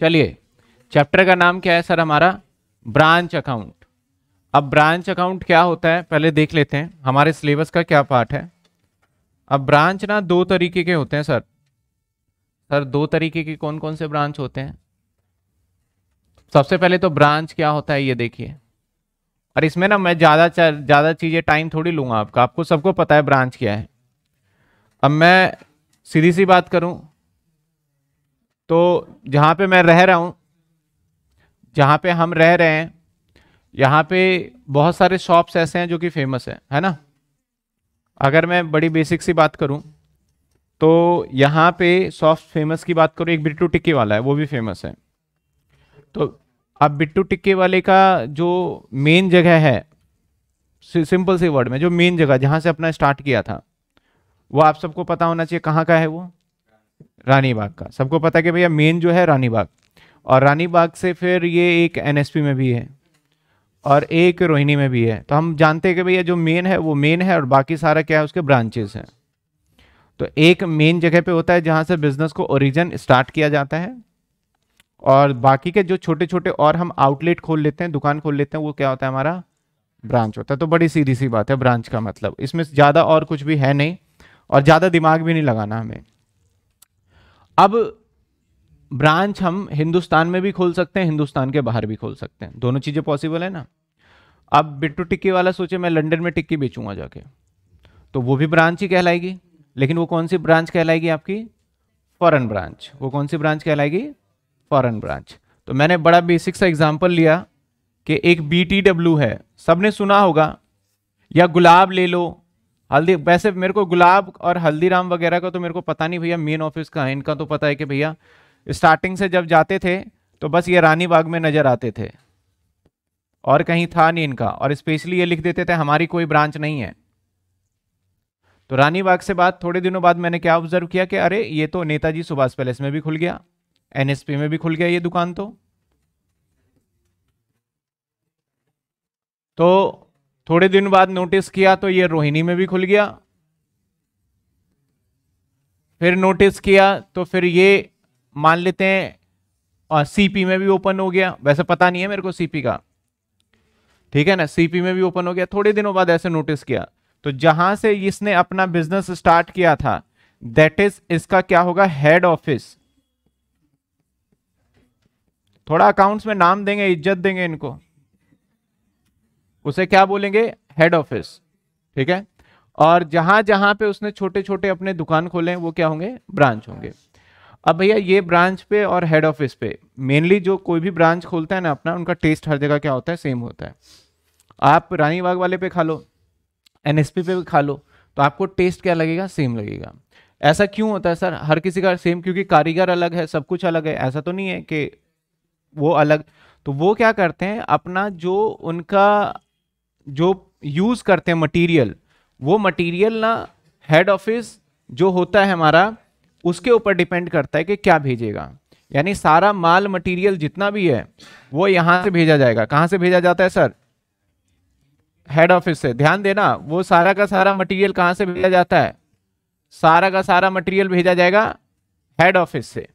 चलिए चैप्टर का नाम क्या है सर हमारा ब्रांच अकाउंट अब ब्रांच अकाउंट क्या होता है पहले देख लेते हैं हमारे सिलेबस का क्या पार्ट है अब ब्रांच ना दो तरीके के होते हैं सर सर दो तरीके के कौन कौन से ब्रांच होते हैं सबसे पहले तो ब्रांच क्या होता है ये देखिए और इसमें ना मैं ज़्यादा ज़्यादा चीज़ें टाइम थोड़ी लूँगा आपका आपको सबको पता है ब्रांच क्या है अब मैं सीधी सी बात करूँ तो जहाँ पे मैं रह रहा हूँ जहाँ पे हम रह रहे हैं यहाँ पे बहुत सारे शॉप्स ऐसे हैं जो कि फेमस हैं है ना अगर मैं बड़ी बेसिक सी बात करूँ तो यहाँ पे शॉप्स फेमस की बात करूँ एक बिट्टू टिक्की वाला है वो भी फेमस है तो अब बिट्टू टिक्की वाले का जो मेन जगह है सिंपल सी वर्ड में जो मेन जगह जहाँ से अपना स्टार्ट किया था वो आप सबको पता होना चाहिए कहाँ का है वो रानी बाग का सबको पता है कि भैया मेन जो है रानी बाग और रानी बाग से फिर ये एक एनएसपी में भी है और एक रोहिणी में भी है तो हम जानते हैं कि भैया जो मेन है वो मेन है और बाकी सारा क्या है उसके ब्रांचेस हैं तो एक मेन जगह पे होता है जहाँ से बिजनेस को ओरिजिन स्टार्ट किया जाता है और बाकी के जो छोटे छोटे और हम आउटलेट खोल लेते हैं दुकान खोल लेते हैं वो क्या होता है हमारा ब्रांच होता है तो बड़ी सीधी सी बात है ब्रांच का मतलब इसमें ज़्यादा और कुछ भी है नहीं और ज़्यादा दिमाग भी नहीं लगाना हमें अब ब्रांच हम हिंदुस्तान में भी खोल सकते हैं हिंदुस्तान के बाहर भी खोल सकते हैं दोनों चीज़ें पॉसिबल है ना अब बिट्टू टिक्की वाला सोचे मैं लंदन में टिक्की बेचूंगा जाके तो वो भी ब्रांच ही कहलाएगी लेकिन वो कौन सी ब्रांच कहलाएगी आपकी फॉरन ब्रांच वो कौन सी ब्रांच कहलाएगी फॉरन ब्रांच तो मैंने बड़ा बेसिक सा एग्जाम्पल लिया कि एक बी है सबने सुना होगा या गुलाब ले लो हल्दी वैसे मेरे को गुलाब और हल्दीराम वगैरह का तो मेरे को पता नहीं भैया मेन ऑफिस का है इनका तो पता है कि भैया स्टार्टिंग से जब जाते थे तो बस ये रानी बाग में नज़र आते थे और कहीं था नहीं इनका और स्पेशली ये लिख देते थे हमारी कोई ब्रांच नहीं है तो रानी बाग से बात थोड़े दिनों बाद मैंने क्या ऑब्जर्व किया कि अरे ये तो नेताजी सुभाष पैलेस में भी खुल गया एनएसपी में भी खुल गया ये दुकान तो तो थोड़े दिन बाद नोटिस किया तो ये रोहिणी में भी खुल गया फिर नोटिस किया तो फिर ये मान लेते हैं और सीपी में भी ओपन हो गया वैसे पता नहीं है मेरे को सीपी का ठीक है ना सीपी में भी ओपन हो गया थोड़े दिनों बाद ऐसे नोटिस किया तो जहां से इसने अपना बिजनेस स्टार्ट किया था दैट इज इसका क्या होगा हेड ऑफिस थोड़ा अकाउंट्स में नाम देंगे इज्जत देंगे इनको उसे क्या बोलेंगे हेड ऑफिस ठीक है और जहां जहां पे उसने छोटे छोटे अपने दुकान खोले वो क्या होंगे ब्रांच होंगे अब भैया ये ब्रांच पे और हेड ऑफिस पे मेनली जो कोई भी ब्रांच खोलता है ना अपना उनका टेस्ट हर जगह क्या होता है सेम होता है आप रानी बाग वाले पे खा लो पी पे भी खा लो तो आपको टेस्ट क्या लगेगा सेम लगेगा ऐसा क्यों होता है सर हर किसी का सेम क्योंकि कारीगर अलग है सब कुछ अलग है ऐसा तो नहीं है कि वो अलग तो वो क्या करते हैं अपना जो उनका जो यूज़ करते हैं मटेरियल वो मटेरियल ना हेड ऑफिस जो होता है हमारा उसके ऊपर डिपेंड करता है कि क्या भेजेगा यानी सारा माल मटेरियल जितना भी है वो यहाँ से भेजा जाएगा कहाँ से भेजा जाता है सर हेड ऑफिस से ध्यान देना वो सारा का सारा मटेरियल कहाँ से भेजा जाता है सारा का सारा मटेरियल भेजा जाएगा हेड ऑफिस से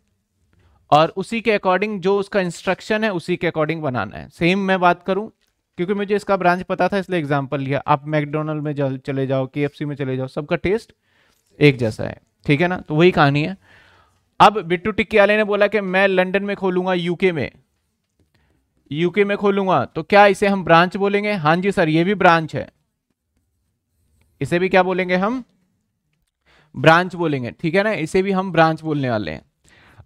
और उसी के अकॉर्डिंग जो उसका इंस्ट्रक्शन है उसी के अकॉर्डिंग बनाना है सेम मैं बात करूं क्योंकि मुझे इसका ब्रांच पता था इसलिए एग्जाम्पल लिया आप मैकडोनल्ड में चले जाओ के में चले जाओ सबका टेस्ट एक जैसा है ठीक है ना तो वही कहानी है अब बिट्टू टिक्की वाले ने बोला कि मैं लंदन में खोलूंगा यूके में यूके में खोलूंगा तो क्या इसे हम ब्रांच बोलेंगे हाँ जी सर ये भी ब्रांच है इसे भी क्या बोलेंगे हम ब्रांच बोलेंगे ठीक है ना इसे भी हम ब्रांच बोलने वाले हैं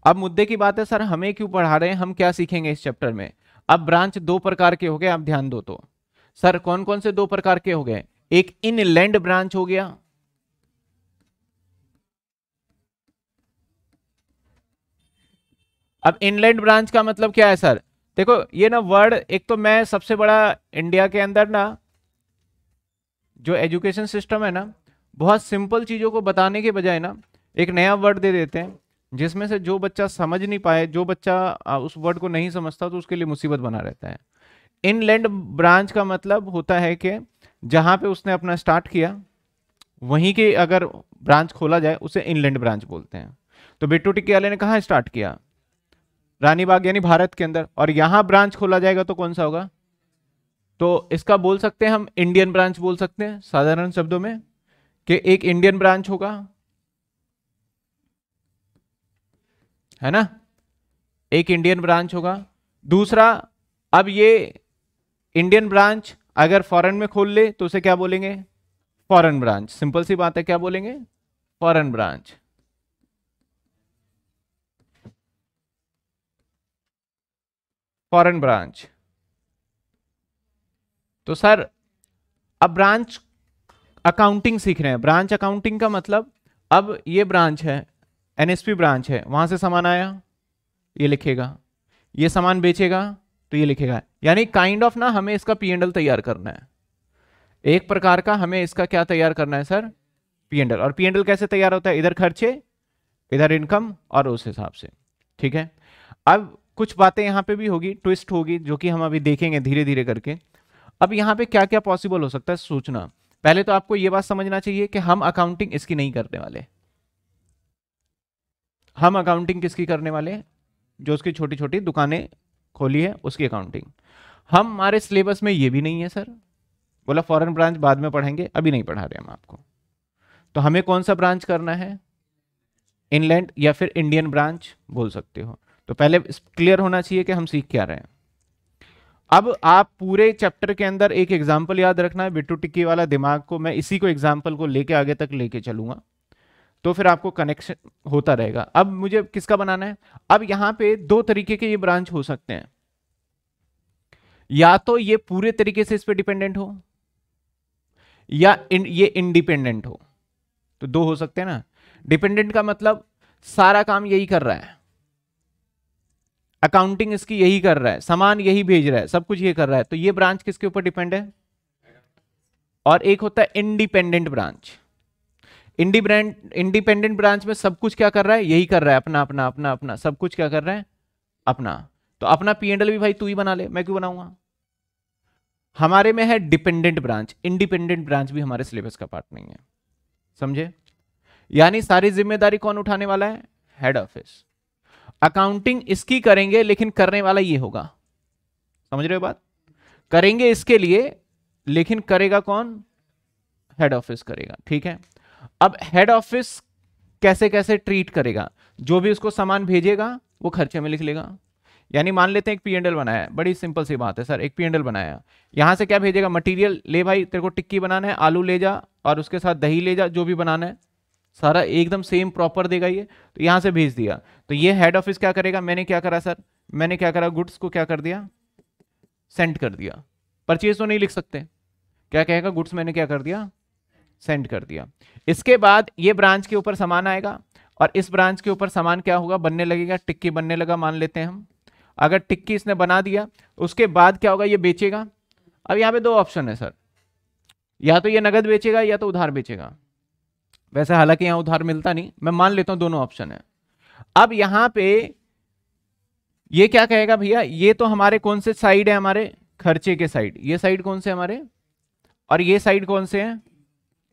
अब मुद्दे की बात है सर हमें क्यों पढ़ा रहे हैं हम क्या सीखेंगे इस चैप्टर में अब ब्रांच दो प्रकार के हो गए आप ध्यान दो तो सर कौन कौन से दो प्रकार के हो गए एक इनलैंड ब्रांच हो गया अब इनलैंड ब्रांच का मतलब क्या है सर देखो ये ना वर्ड एक तो मैं सबसे बड़ा इंडिया के अंदर ना जो एजुकेशन सिस्टम है ना बहुत सिंपल चीज़ों को बताने के बजाय ना एक नया वर्ड दे देते हैं जिसमें से जो बच्चा समझ नहीं पाए जो बच्चा उस वर्ड को नहीं समझता तो उसके लिए मुसीबत बना रहता है इनलैंड ब्रांच का मतलब होता है कि जहाँ पे उसने अपना स्टार्ट किया वहीं के अगर ब्रांच खोला जाए उसे इनलैंड ब्रांच बोलते हैं तो बिट्टू टिक्की वाले ने कहाँ स्टार्ट किया रानीबाग यानी भारत के अंदर और यहाँ ब्रांच खोला जाएगा तो कौन सा होगा तो इसका बोल सकते हैं हम इंडियन ब्रांच बोल सकते हैं साधारण शब्दों में कि एक इंडियन ब्रांच होगा है ना एक इंडियन ब्रांच होगा दूसरा अब ये इंडियन ब्रांच अगर फॉरेन में खोल ले तो उसे क्या बोलेंगे फॉरेन ब्रांच सिंपल सी बात है क्या बोलेंगे फॉरेन ब्रांच फॉरेन ब्रांच तो सर अब ब्रांच अकाउंटिंग सीख रहे हैं ब्रांच अकाउंटिंग का मतलब अब ये ब्रांच है एनएसपी ब्रांच है वहां से सामान आया ये लिखेगा ये सामान बेचेगा तो ये लिखेगा यानी काइंड ऑफ ना हमें इसका पी एंडल तैयार करना है एक प्रकार का हमें इसका क्या तैयार करना है सर पी एंडल और पी एंडल कैसे तैयार होता है इधर खर्चे इधर इनकम और उस हिसाब से ठीक है अब कुछ बातें यहाँ पे भी होगी ट्विस्ट होगी जो कि हम अभी देखेंगे धीरे धीरे करके अब यहाँ पे क्या क्या पॉसिबल हो सकता है सोचना पहले तो आपको ये बात समझना चाहिए कि हम अकाउंटिंग इसकी नहीं करने वाले हम अकाउंटिंग किसकी करने वाले हैं जो उसकी छोटी छोटी दुकानें खोली है उसकी अकाउंटिंग हम हमारे सिलेबस में ये भी नहीं है सर बोला फॉरेन ब्रांच बाद में पढ़ेंगे अभी नहीं पढ़ा रहे हम आपको तो हमें कौन सा ब्रांच करना है इनलैंड या फिर इंडियन ब्रांच बोल सकते हो तो पहले क्लियर होना चाहिए कि हम सीख क्या रहे हैं अब आप पूरे चैप्टर के अंदर एक एग्जाम्पल याद रखना है बिट्टू टिक्की वाला दिमाग को मैं इसी को एग्जाम्पल को लेके आगे तक लेके चलूंगा तो फिर आपको कनेक्शन होता रहेगा अब मुझे किसका बनाना है अब यहां पे दो तरीके के ये ब्रांच हो सकते हैं या तो ये पूरे तरीके से इस पर डिपेंडेंट हो या इन, ये इंडिपेंडेंट हो तो दो हो सकते हैं ना डिपेंडेंट का मतलब सारा काम यही कर रहा है अकाउंटिंग इसकी यही कर रहा है सामान यही भेज रहा है सब कुछ ये कर रहा है तो ये ब्रांच किसके ऊपर डिपेंड है और एक होता है independent branch indie brand independent branch में सब कुछ क्या कर रहा है यही कर रहा है अपना अपना अपना अपना सब कुछ क्या कर रहा है अपना तो अपना पी एंडल भी भाई तू ही बना ले मैं क्यों बनाऊंगा हमारे में है डिपेंडेंट ब्रांच इंडिपेंडेंट ब्रांच भी हमारे सिलेबस का पार्ट नहीं है समझे यानी सारी जिम्मेदारी कौन उठाने वाला है हेड ऑफिस अकाउंटिंग इसकी करेंगे लेकिन करने वाला ये होगा समझ रहे हो बात करेंगे इसके लिए लेकिन करेगा कौन हेड ऑफिस करेगा ठीक है अब हेड ऑफिस कैसे कैसे ट्रीट करेगा जो भी उसको सामान भेजेगा वो खर्चे में लिख लेगा यानी मान लेते हैं एक पी बनाया बड़ी सिंपल सी बात है सर एक पी बनाया यहाँ से क्या भेजेगा मटेरियल ले भाई तेरे को टिक्की बनाना है आलू ले जा और उसके साथ दही ले जा जो भी बनाना है सारा एकदम सेम प्रॉपर देगा ये तो यहाँ से भेज दिया तो ये हेड ऑफिस क्या करेगा मैंने क्या करा सर मैंने क्या करा गुड्स को क्या कर दिया सेंड कर दिया परचेज तो नहीं लिख सकते क्या कहेगा गुड्स मैंने क्या कर दिया सेंड कर दिया इसके बाद ये ब्रांच के ऊपर सामान आएगा और इस ब्रांच के ऊपर सामान क्या होगा बनने लगेगा टिक्की बनने लगा मान लेते हैं हम अगर टिक्की इसने बना दिया उसके बाद क्या होगा ये बेचेगा अब यहाँ पे दो ऑप्शन है सर या तो ये नगद बेचेगा या तो उधार बेचेगा वैसे हालांकि यहाँ उधार मिलता नहीं मैं मान लेता हूँ दोनों ऑप्शन है अब यहाँ पे ये क्या कहेगा भैया ये तो हमारे कौन से साइड है हमारे खर्चे के साइड ये साइड कौन से हमारे और ये साइड कौन से हैं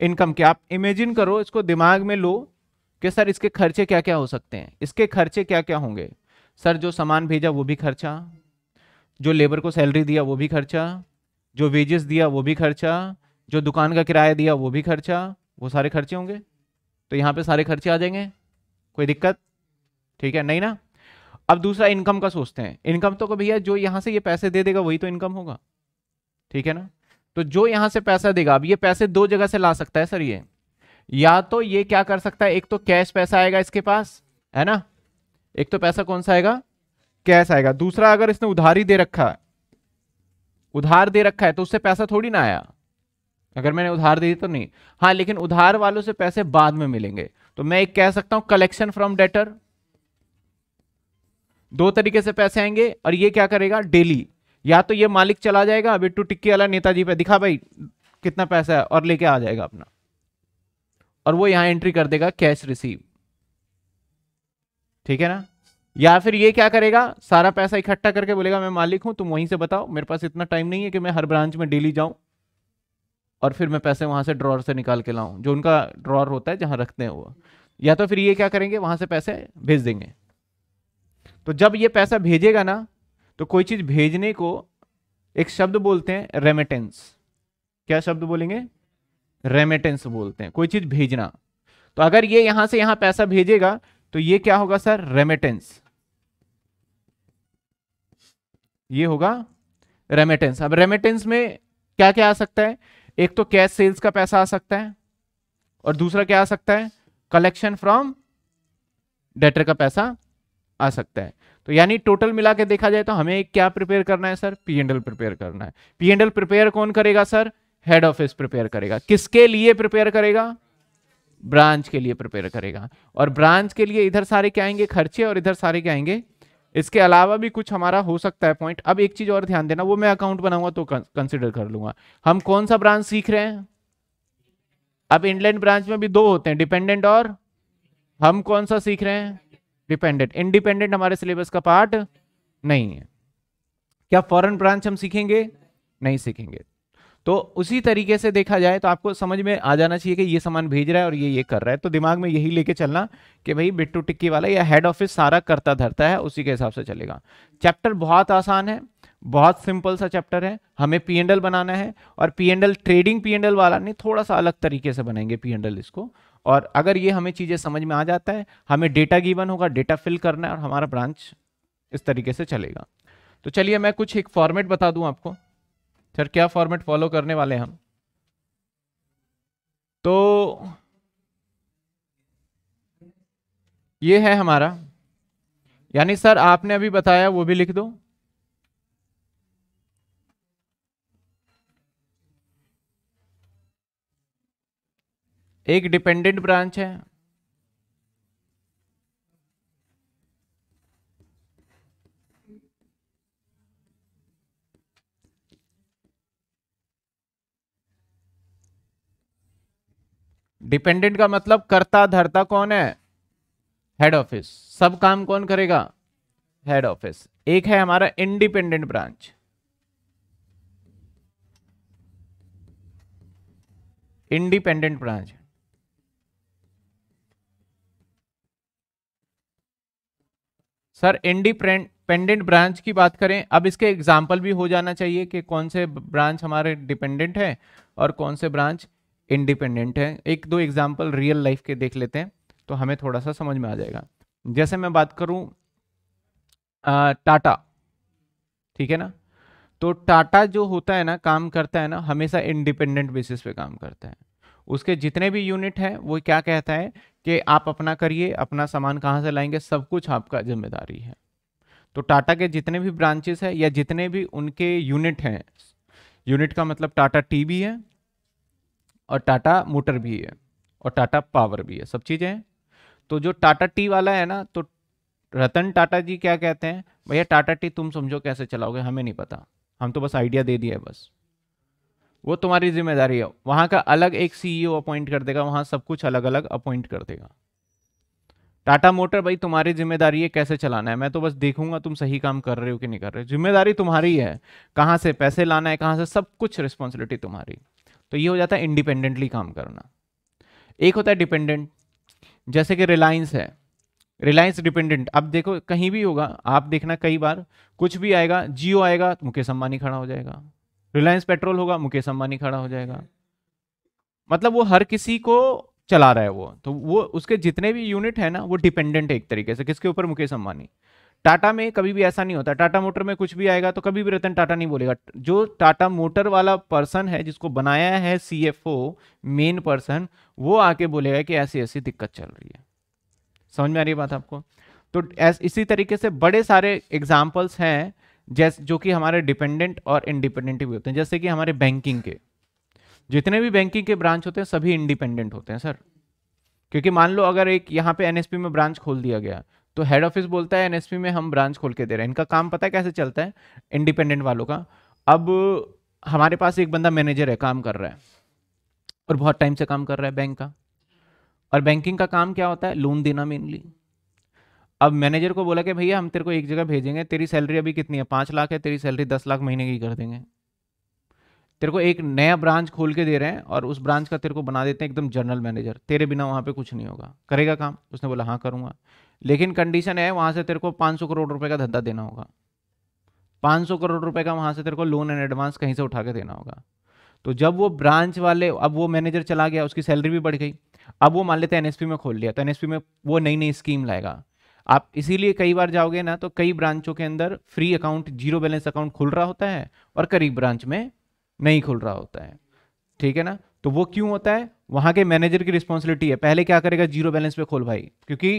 इनकम के आप इमेजिन करो इसको दिमाग में लो कि सर इसके खर्चे क्या क्या हो सकते हैं इसके खर्चे क्या क्या होंगे सर जो सामान भेजा वो भी खर्चा जो लेबर को सैलरी दिया वो भी खर्चा जो वेजेस दिया वो भी खर्चा जो दुकान का किराया दिया वो भी खर्चा वो सारे खर्चे होंगे तो यहाँ पे सारे खर्चे आ जाएंगे कोई दिक्कत ठीक है नहीं ना अब दूसरा इनकम का सोचते हैं इनकम तो भैया जो यहाँ से ये पैसे दे देगा वही तो इनकम होगा ठीक है ना तो जो यहां से पैसा देगा अब ये पैसे दो जगह से ला सकता है सर ये या तो ये क्या कर सकता है एक तो कैश पैसा आएगा इसके पास है ना एक तो पैसा कौन सा आएगा कैश आएगा दूसरा अगर इसने उधारी दे रखा है उधार दे रखा है तो उससे पैसा थोड़ी ना आया अगर मैंने उधार दे दी तो नहीं हाँ लेकिन उधार वालों से पैसे बाद में मिलेंगे तो मैं एक कह सकता हूं कलेक्शन फ्रॉम डेटर दो तरीके से पैसे आएंगे और ये क्या करेगा डेली या तो ये मालिक चला जाएगा बिट्टू टिक्की वाला नेताजी पे दिखा भाई कितना पैसा है और लेके आ जाएगा अपना और वो यहाँ एंट्री कर देगा कैश रिसीव ठीक है ना या फिर ये क्या करेगा सारा पैसा इकट्ठा करके बोलेगा मैं मालिक हूं तुम वहीं से बताओ मेरे पास इतना टाइम नहीं है कि मैं हर ब्रांच में डेली जाऊं और फिर मैं पैसे वहां से ड्रॉर से निकाल के लाऊं जो उनका ड्रॉर होता है जहां रखते हैं वो या तो फिर ये क्या करेंगे वहां से पैसे भेज देंगे तो जब ये पैसा भेजेगा ना तो कोई चीज़ भेजने को एक शब्द बोलते हैं रेमिटेंस क्या शब्द बोलेंगे रेमिटेंस बोलते हैं कोई चीज़ भेजना तो अगर ये यहां से यहां पैसा भेजेगा तो ये क्या होगा सर रेमिटेंस ये होगा रेमिटेंस अब रेमिटेंस में क्या क्या आ सकता है एक तो कैश सेल्स का पैसा आ सकता है और दूसरा क्या आ सकता है कलेक्शन फ्रॉम डेटर का पैसा आ सकता है तो यानी टोटल मिला के देखा जाए तो हमें क्या प्रिपेयर करना है सर पी एंडल प्रिपेयर करना है पी एंडल प्रिपेयर कौन करेगा सर हेड ऑफिस प्रिपेयर करेगा किसके लिए प्रिपेयर करेगा ब्रांच के लिए प्रिपेयर करेगा और ब्रांच के लिए इधर सारे क्या आएंगे खर्चे और इधर सारे क्या आएंगे इसके अलावा भी कुछ हमारा हो सकता है पॉइंट अब एक चीज और ध्यान देना वो मैं अकाउंट बनाऊंगा तो कंसिडर कर लूंगा हम कौन सा ब्रांच सीख रहे हैं अब इंडलैंड ब्रांच में भी दो होते हैं डिपेंडेंट और हम कौन सा सीख रहे हैं डिपेंडेंट इंडिपेंडेंट हमारे सिलेबस का पार्ट नहीं है क्या फॉरेन ब्रांच हम सीखेंगे नहीं सीखेंगे तो उसी तरीके से देखा जाए तो आपको समझ में आ जाना चाहिए कि ये सामान भेज रहा है और ये ये कर रहा है तो दिमाग में यही लेके चलना कि भाई बिट्टू टिक्की वाला या हेड ऑफिस सारा करता धरता है उसी के हिसाब से चलेगा चैप्टर बहुत आसान है बहुत सिंपल सा चैप्टर है हमें पी बनाना है और पी ट्रेडिंग पी वाला नहीं थोड़ा सा अलग तरीके से बनाएंगे पी इसको और अगर ये हमें चीज़ें समझ में आ जाता है हमें डेटा गिवन होगा डेटा फिल करना है और हमारा ब्रांच इस तरीके से चलेगा तो चलिए मैं कुछ एक फॉर्मेट बता दूं आपको सर क्या फॉर्मेट फॉलो करने वाले हम तो ये है हमारा यानी सर आपने अभी बताया वो भी लिख दो एक डिपेंडेंट ब्रांच है डिपेंडेंट का मतलब करता धरता कौन है हेड ऑफिस सब काम कौन करेगा हेड ऑफिस एक है हमारा independent branch independent branch sir independent branch की बात करें अब इसके एग्जाम्पल भी हो जाना चाहिए कि कौन से ब्रांच हमारे डिपेंडेंट है और कौन से ब्रांच इंडिपेंडेंट है एक दो एग्जाम्पल रियल लाइफ के देख लेते हैं तो हमें थोड़ा सा समझ में आ जाएगा जैसे मैं बात करूं टाटा ठीक है ना तो टाटा जो होता है ना काम करता है ना हमेशा इंडिपेंडेंट बेसिस पे काम करता है उसके जितने भी यूनिट हैं वो क्या कहता है कि आप अपना करिए अपना सामान कहाँ से लाएंगे सब कुछ आपका जिम्मेदारी है तो टाटा के जितने भी ब्रांचेस हैं या जितने भी उनके यूनिट हैं यूनिट का मतलब टाटा टी भी है और टाटा मोटर भी है और टाटा पावर भी है सब चीज़ें हैं तो जो टाटा टी वाला है ना तो रतन टाटा जी क्या कहते हैं भैया टाटा टी तुम समझो कैसे चलाओगे हमें नहीं पता हम तो बस आइडिया दे दिया है बस वो तुम्हारी जिम्मेदारी है वहां का अलग एक सीईओ अपॉइंट e कर देगा वहाँ सब कुछ अलग अलग अपॉइंट कर देगा टाटा मोटर भाई तुम्हारी जिम्मेदारी है कैसे चलाना है मैं तो बस देखूंगा तुम सही काम कर रहे हो कि नहीं कर रहे हो जिम्मेदारी तुम्हारी है कहाँ से पैसे लाना है कहाँ से सब कुछ रिस्पॉन्सिबिलिटी तुम्हारी तो ये हो जाता है इंडिपेंडेंटली काम करना एक होता है डिपेंडेंट जैसे कि रिलायंस है रिलायंस डिपेंडेंट अब देखो कहीं भी होगा आप देखना कई बार कुछ भी आएगा जियो आएगा तो मुकेश अंबानी खड़ा हो जाएगा रिलायंस पेट्रोल होगा मुकेश अंबानी खड़ा हो जाएगा मतलब वो हर किसी को चला रहा है वो तो वो उसके जितने भी यूनिट है ना वो डिपेंडेंट है एक तरीके से किसके ऊपर मुकेश अंबानी टाटा में कभी भी ऐसा नहीं होता टाटा मोटर में कुछ भी आएगा तो कभी भी रतन टाटा नहीं बोलेगा जो टाटा मोटर वाला पर्सन है जिसको बनाया है सी मेन पर्सन वो आके बोलेगा कि ऐसी ऐसी दिक्कत चल रही है समझ में आ रही है बात आपको तो इसी तरीके से बड़े सारे एग्जाम्पल्स हैं जैसे जो कि हमारे डिपेंडेंट और इंडिपेंडेंट भी होते हैं जैसे कि हमारे बैंकिंग के जितने भी बैंकिंग के ब्रांच होते हैं सभी इंडिपेंडेंट होते हैं सर क्योंकि मान लो अगर एक यहाँ पे एनएसपी में ब्रांच खोल दिया गया तो हेड ऑफिस बोलता है एनएसपी में हम ब्रांच खोल के दे रहे हैं इनका काम पता है कैसे चलता है इंडिपेंडेंट वालों का अब हमारे पास एक बंदा मैनेजर है काम कर रहा है और बहुत टाइम से काम कर रहा है बैंक का और बैंकिंग का काम क्या होता है लोन देना मेनली अब मैनेजर को बोला कि भैया हम तेरे को एक जगह भेजेंगे तेरी सैलरी अभी कितनी है पाँच लाख है तेरी सैलरी दस लाख महीने की कर देंगे तेरे को एक नया ब्रांच खोल के दे रहे हैं और उस ब्रांच का तेरे को बना देते हैं एकदम जनरल मैनेजर तेरे बिना वहाँ पे कुछ नहीं होगा करेगा काम उसने बोला हाँ करूँगा लेकिन कंडीशन है वहाँ से तेरे को पाँच करोड़ रुपये का धंधा देना होगा पाँच करोड़ रुपये का वहाँ से तेरे को लोन एंड एडवांस कहीं से उठा के देना होगा तो जब वो ब्रांच वाले अब वो मैनेजर चला गया उसकी सैलरी भी बढ़ गई अब वो मान लेते हैं एनएसपी में खोल लिया तो एनएसपी में वो नई नई स्कीम लाएगा आप इसीलिए कई बार जाओगे ना तो कई ब्रांचों के अंदर free account zero balance account खुल रहा होता है और कई ब्रांच में नहीं खुल रहा होता है ठीक है ना तो वो क्यों होता है वहां के मैनेजर की रिस्पॉन्सिबिलिटी है पहले क्या करेगा जीरो बैलेंस पे खोल भाई क्योंकि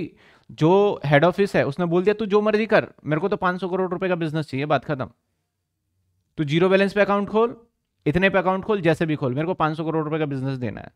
जो हेड ऑफिस है उसने बोल दिया तू जो मर्जी कर मेरे को तो 500 करोड़ रुपए का बिजनेस चाहिए बात खत्म तू जीरो बैलेंस पे अकाउंट खोल इतने पे अकाउंट खोल जैसे भी खोल मेरे को 500 करोड़ रुपए का बिजनेस देना है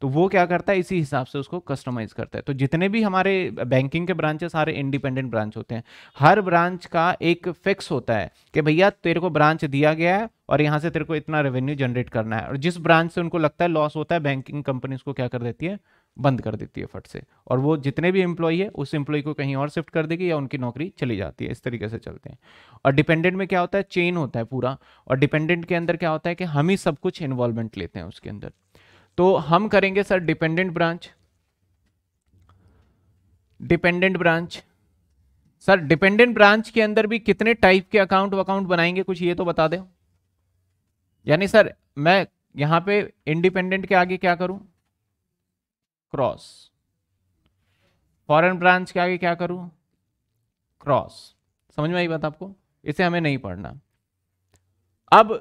तो वो क्या करता है इसी हिसाब से उसको कस्टमाइज करता है तो जितने भी हमारे बैंकिंग के ब्रांचेस सारे इंडिपेंडेंट ब्रांच होते हैं हर ब्रांच का एक फिक्स होता है कि भैया तेरे को ब्रांच दिया गया है और यहाँ से तेरे को इतना रेवेन्यू जनरेट करना है और जिस ब्रांच से उनको लगता है लॉस होता है बैंकिंग कंपनीज को क्या कर देती है बंद कर देती है फट से और वो जितने भी एम्प्लॉई है उस एम्प्लॉई को कहीं और शिफ्ट कर देगी या उनकी नौकरी चली जाती है इस तरीके से चलते हैं और डिपेंडेंट में क्या होता है चेन होता है पूरा और डिपेंडेंट के अंदर क्या होता है कि हम ही सब कुछ इन्वॉल्वमेंट लेते हैं उसके अंदर तो हम करेंगे sir dependent branch dependent branch sir dependent branch के अंदर भी कितने टाइप के अकाउंट अकाउंट बनाएंगे कुछ ये तो बता दें यानी सर मैं यहाँ पे इंडिपेंडेंट के आगे क्या करूँ क्रॉस फॉरेन ब्रांच के आगे क्या करूं क्रॉस समझ में आई बात आपको इसे हमें नहीं पढ़ना अब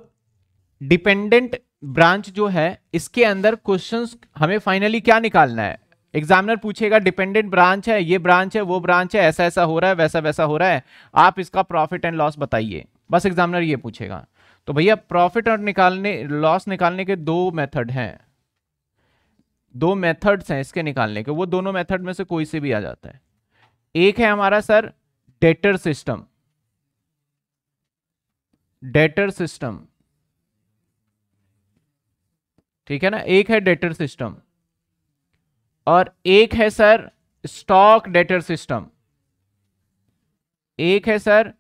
डिपेंडेंट ब्रांच जो है इसके अंदर क्वेश्चंस हमें फाइनली क्या निकालना है एग्जामिनर पूछेगा डिपेंडेंट ब्रांच है ये ब्रांच है वो ब्रांच है ऐसा ऐसा हो रहा है वैसा वैसा हो रहा है आप इसका प्रॉफिट एंड लॉस बताइए बस एग्जामिनर ये पूछेगा तो भैया प्रॉफिट और निकालने लॉस निकालने के दो मेथड हैं दो मेथड्स हैं इसके निकालने के वो दोनों मेथड में से कोई से भी आ जाता है एक है हमारा sir debtor system debtor system ठीक है ना एक है डेटर सिस्टम और एक है सर स्टॉक डेटर सिस्टम एक है सर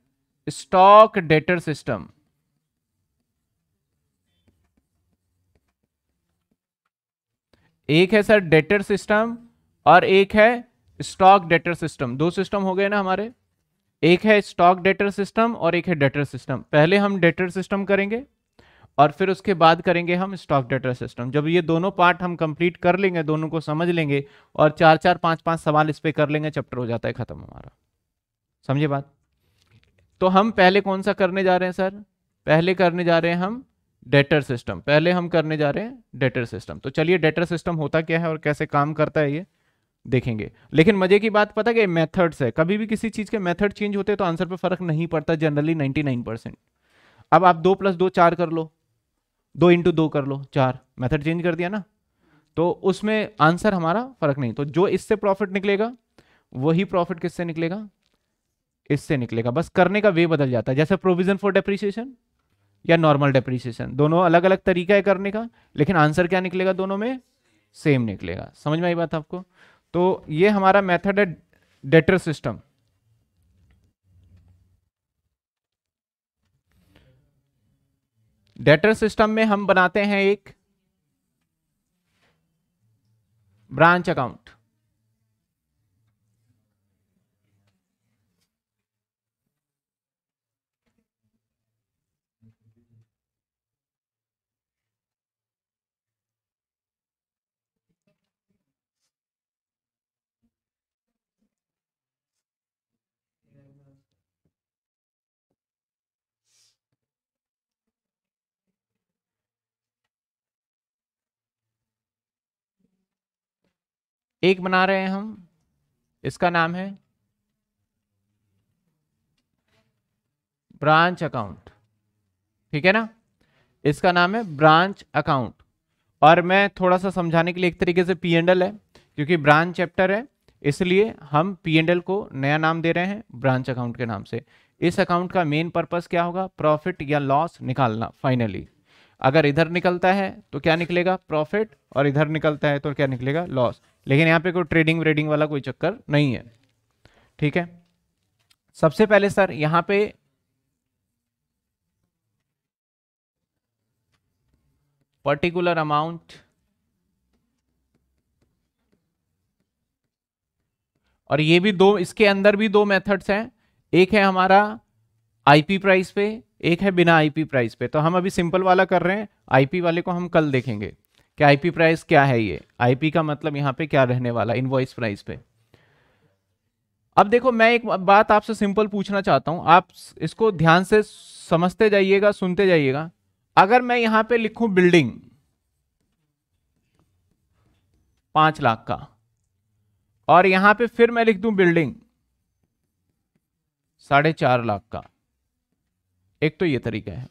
स्टॉक डेटर सिस्टम एक है सर डेटर सिस्टम और एक है स्टॉक डेटर सिस्टम दो सिस्टम हो गए ना हमारे एक है स्टॉक डेटर सिस्टम और एक है डेटर सिस्टम पहले हम डेटर सिस्टम करेंगे और फिर उसके बाद करेंगे हम स्टॉक डेटर सिस्टम जब ये दोनों पार्ट हम कंप्लीट कर लेंगे दोनों को समझ लेंगे और चार चार पांच पांच सवाल इस पर कर लेंगे चैप्टर हो जाता है ख़त्म हमारा समझे बात तो हम पहले कौन सा करने जा रहे हैं सर पहले करने जा रहे हैं हम डेटर सिस्टम पहले हम करने जा रहे हैं डेटर सिस्टम तो चलिए डेटर सिस्टम होता क्या है और कैसे काम करता है ये देखेंगे लेकिन मजे की बात पता क्या मेथड्स है कभी भी किसी चीज़ के मेथड चेंज होते हैं तो आंसर पर फर्क नहीं पड़ता जनरली 99 परसेंट अब आप दो प्लस दो चार कर लो दो इंटू दो कर लो चार मेथड चेंज कर दिया ना तो उसमें आंसर हमारा फर्क नहीं तो जो इससे प्रॉफिट निकलेगा वही प्रॉफिट किससे निकलेगा इससे निकलेगा बस करने का वे बदल जाता है जैसे प्रोविजन फॉर डेप्रिसिएशन या नॉर्मल डेप्रिसिएशन दोनों अलग अलग तरीका है करने का लेकिन आंसर क्या निकलेगा दोनों में सेम निकलेगा समझ में आई बात आपको तो ये हमारा मेथड है डेटर सिस्टम डेटर सिस्टम में हम बनाते हैं एक ब्रांच अकाउंट एक बना रहे हैं हम इसका नाम है ब्रांच अकाउंट ठीक है ना इसका नाम है ब्रांच अकाउंट और मैं थोड़ा सा समझाने के लिए एक तरीके से पी एंडल है क्योंकि ब्रांच चैप्टर है इसलिए हम पी एंड एल को नया नाम दे रहे हैं ब्रांच अकाउंट के नाम से इस अकाउंट का मेन पर्पस क्या होगा प्रॉफिट या लॉस निकालना फाइनली अगर इधर निकलता है तो क्या निकलेगा प्रॉफिट और इधर निकलता है तो क्या निकलेगा लॉस लेकिन यहाँ पे कोई ट्रेडिंग व्रेडिंग वाला कोई चक्कर नहीं है ठीक है सबसे पहले सर यहाँ पे पर्टिकुलर अमाउंट और ये भी दो इसके अंदर भी दो मेथड्स हैं एक है हमारा आईपी प्राइस पे एक है बिना आईपी प्राइस पे तो हम अभी सिंपल वाला कर रहे हैं आईपी वाले को हम कल देखेंगे कि आईपी प्राइस क्या है ये आईपी का मतलब यहां पे क्या रहने वाला इनवॉइस प्राइस पे अब देखो मैं एक बात आपसे सिंपल पूछना चाहता हूं आप इसको ध्यान से समझते जाइएगा सुनते जाइएगा अगर मैं यहां पे लिखूं बिल्डिंग पांच लाख का और यहां पे फिर मैं लिख दूं बिल्डिंग साढ़े चार लाख का एक तो ये तरीका है